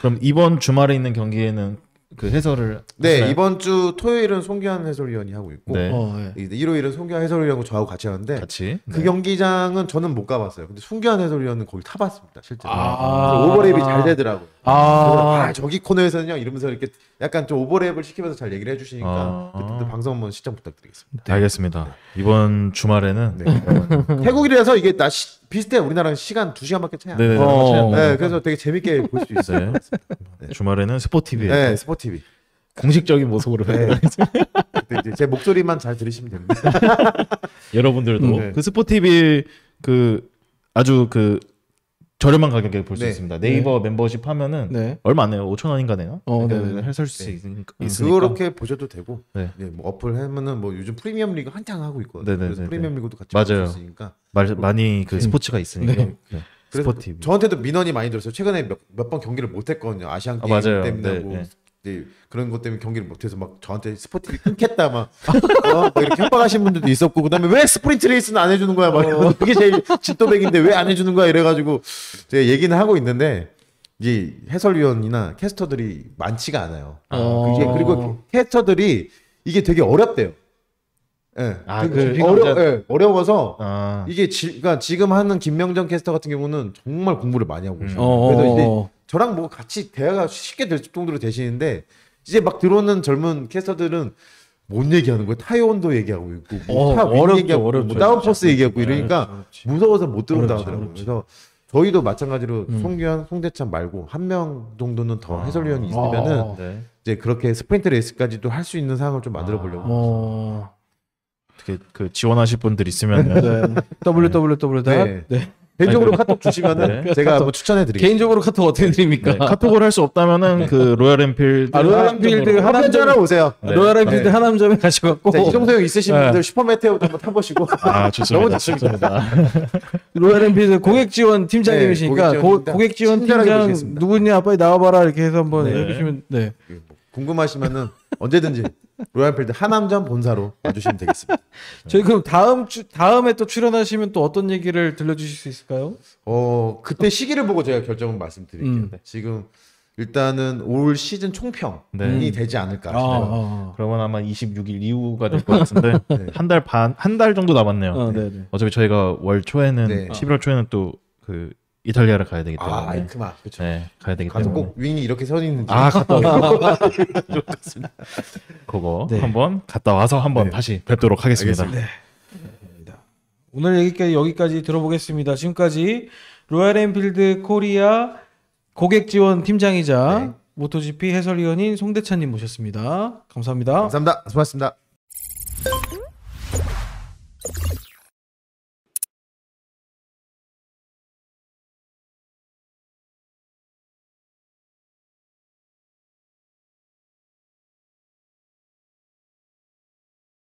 [SPEAKER 2] 그럼 이번 주말에 있는 경기에는 그 해설을 네 하시나요?
[SPEAKER 3] 이번 주 토요일은 송기환 해설위원이 하고 있고 네. 어, 네. 일요일은 송기환 해설위원하고 저하고 같이 하는데 같이 그 네. 경기장은 저는 못 가봤어요. 근데 송기환 해설위원은 거기 타봤습니다 실제로 아~ 오버랩이 잘 되더라고. 아~, 아 저기 코너에서는요 이러면서 이렇게 약간 좀 오버랩을 시키면서 잘 얘기를 해주시니까 아~ 그 방송 한번 시청 부탁드리겠습니다.
[SPEAKER 2] 네, 알겠습니다. 이번 주말에는 네.
[SPEAKER 3] 태국이라서 이게 나 시, 비슷해 우리나라랑 시간 2 시간밖에 차이 안 나요. 어. 네, 그래서 되게 재밌게 볼 수 있어요. 네.
[SPEAKER 2] 네 주말에는 스포티비 네, 스포티비. 공식적인 모습으로 변경하겠제
[SPEAKER 3] 네. 목소리만 잘 들으시면 됩니다.
[SPEAKER 2] 여러분들도 음, 네. 그 스포티비 그 아주 그 저렴한 가격에 볼 수 있습니다. 네이버 멤버십 하면은 얼마 안 해요. 5천 원인가 내요. 어, 그러니까 네, 할수 음, 있으니까. 그렇게
[SPEAKER 3] 보셔도 되고. 네. 뭐 어플 하면은 뭐 요즘 프리미엄 리그 한창 하고 있거든요. 그래서 프리미엄 리그도 같이 볼수 있으니까.
[SPEAKER 2] 말, 그 많이 그 네. 스포츠가 있으니까. 네. 네. 스포티.
[SPEAKER 3] 저한테도 민원이 많이 들었어요. 최근에 몇번 몇 경기를 못 했거든요. 아시안 아, 게임 아, 때문에 네, 뭐 네, 그런 것 때문에 경기를 못해서 막 저한테 스포티비 끊겠다 막, 어, 막 이렇게 협박하신 분들도 있었고 그다음에 왜 스프린트 레이스는 안 해주는 거야 막 어. 그게 제일 집도백인데 왜 안 해주는 거야 이래가지고 제가 얘기는 하고 있는데 이제 해설위원이나 캐스터들이 많지가 않아요. 어. 그리고 캐스터들이 이게 되게 어렵대요. 예. 아, 그, 그 어려, 혼 예, 어려워서 아. 이게 지, 그러니까 지금 하는 김명정 캐스터 같은 경우는 정말 공부를 많이 하고
[SPEAKER 1] 계셔요. 음. 그래서 이제 어, 어, 어.
[SPEAKER 3] 저랑 뭐 같이 대화가 쉽게 될 정도로 되시는데 이제 막 들어오는 젊은 캐스터들은 뭔 얘기하는 거예요? 타이온도 얘기하고 있고 뭐타어렵 얘기하고 어렵죠, 뭐 다운포스 그렇죠, 얘기하고 이러니까 어렵지. 그렇죠, 그렇죠. 무서워서 못 들어온다 하더라고 그래서 저희도 마찬가지로 음. 송규현, 송대찬 말고 한 명 정도는 더 아. 해설위원이 아. 있으면은 아. 네. 이제 그렇게 스프린트 레이스까지도 할 수 있는 상황을 좀 만들어 보려고. 아. 어떻게 그 지원하실
[SPEAKER 2] 분들 있으면 네. www. 네. 네. 개인적으로 아, 카톡 주시면은 네. 제가 뭐 추천해 드릴게요. 개인적으로 카톡 어떻게 네. 드립니까? 네, 카톡을 할 수 없다면은 네. 그 로얄 엠필드 아, 로얄 엠필드 하남점 오세요. 네. 로얄 엠필드 네. 하남점에 가셔갖고 이종서 형 있으신 분들 슈퍼 메테오도 한번 타보시고
[SPEAKER 1] 아 좋습니다. 너무 좋습니다. 로얄 엠필드 고객 지원 팀장님이시니까 고, 객 지원 팀장 누구냐 빨리 나와봐라 이렇게 해서 한번 해주시면
[SPEAKER 3] 네. 궁금하시면은
[SPEAKER 1] 언제든지 로얄필드 하남전 본사로 와주시면 되겠습니다. 저희 그럼 다음 주 다음에 또 출연하시면 또 어떤 얘기를 들려주실 수 있을까요? 어 그때 시기를 보고
[SPEAKER 3] 제가 결정을 말씀드릴게요. 음. 네, 지금 일단은 올 시즌 총평이 네. 음. 되지 않을까 아, 싶어요. 아, 아, 아.
[SPEAKER 2] 그러면 아마 26일 이후가 될 것 같은데 네. 한달 반한 달 정도 남았네요. 아, 네, 네. 어, 차피 저희가 월 초에는 11월 초에는 또그 이탈리아를 가야 되기 아, 때문에 아이마 그렇죠. 네, 가야 되기 때문에 꼭 윙이 이렇게 서있는아 갔다 오고 그거 네. 한번 갔다 와서 한번 네. 다시 뵙도록 하겠습니다. 알겠습니다.
[SPEAKER 1] 네. 오늘 얘기까지 여기까지 들어보겠습니다. 지금까지 로얄 엠필드 코리아 고객 지원 팀장이자 네. 모토GP 해설위원인 송대찬님 모셨습니다. 감사합니다. 감사합니다. 수고하셨습니다.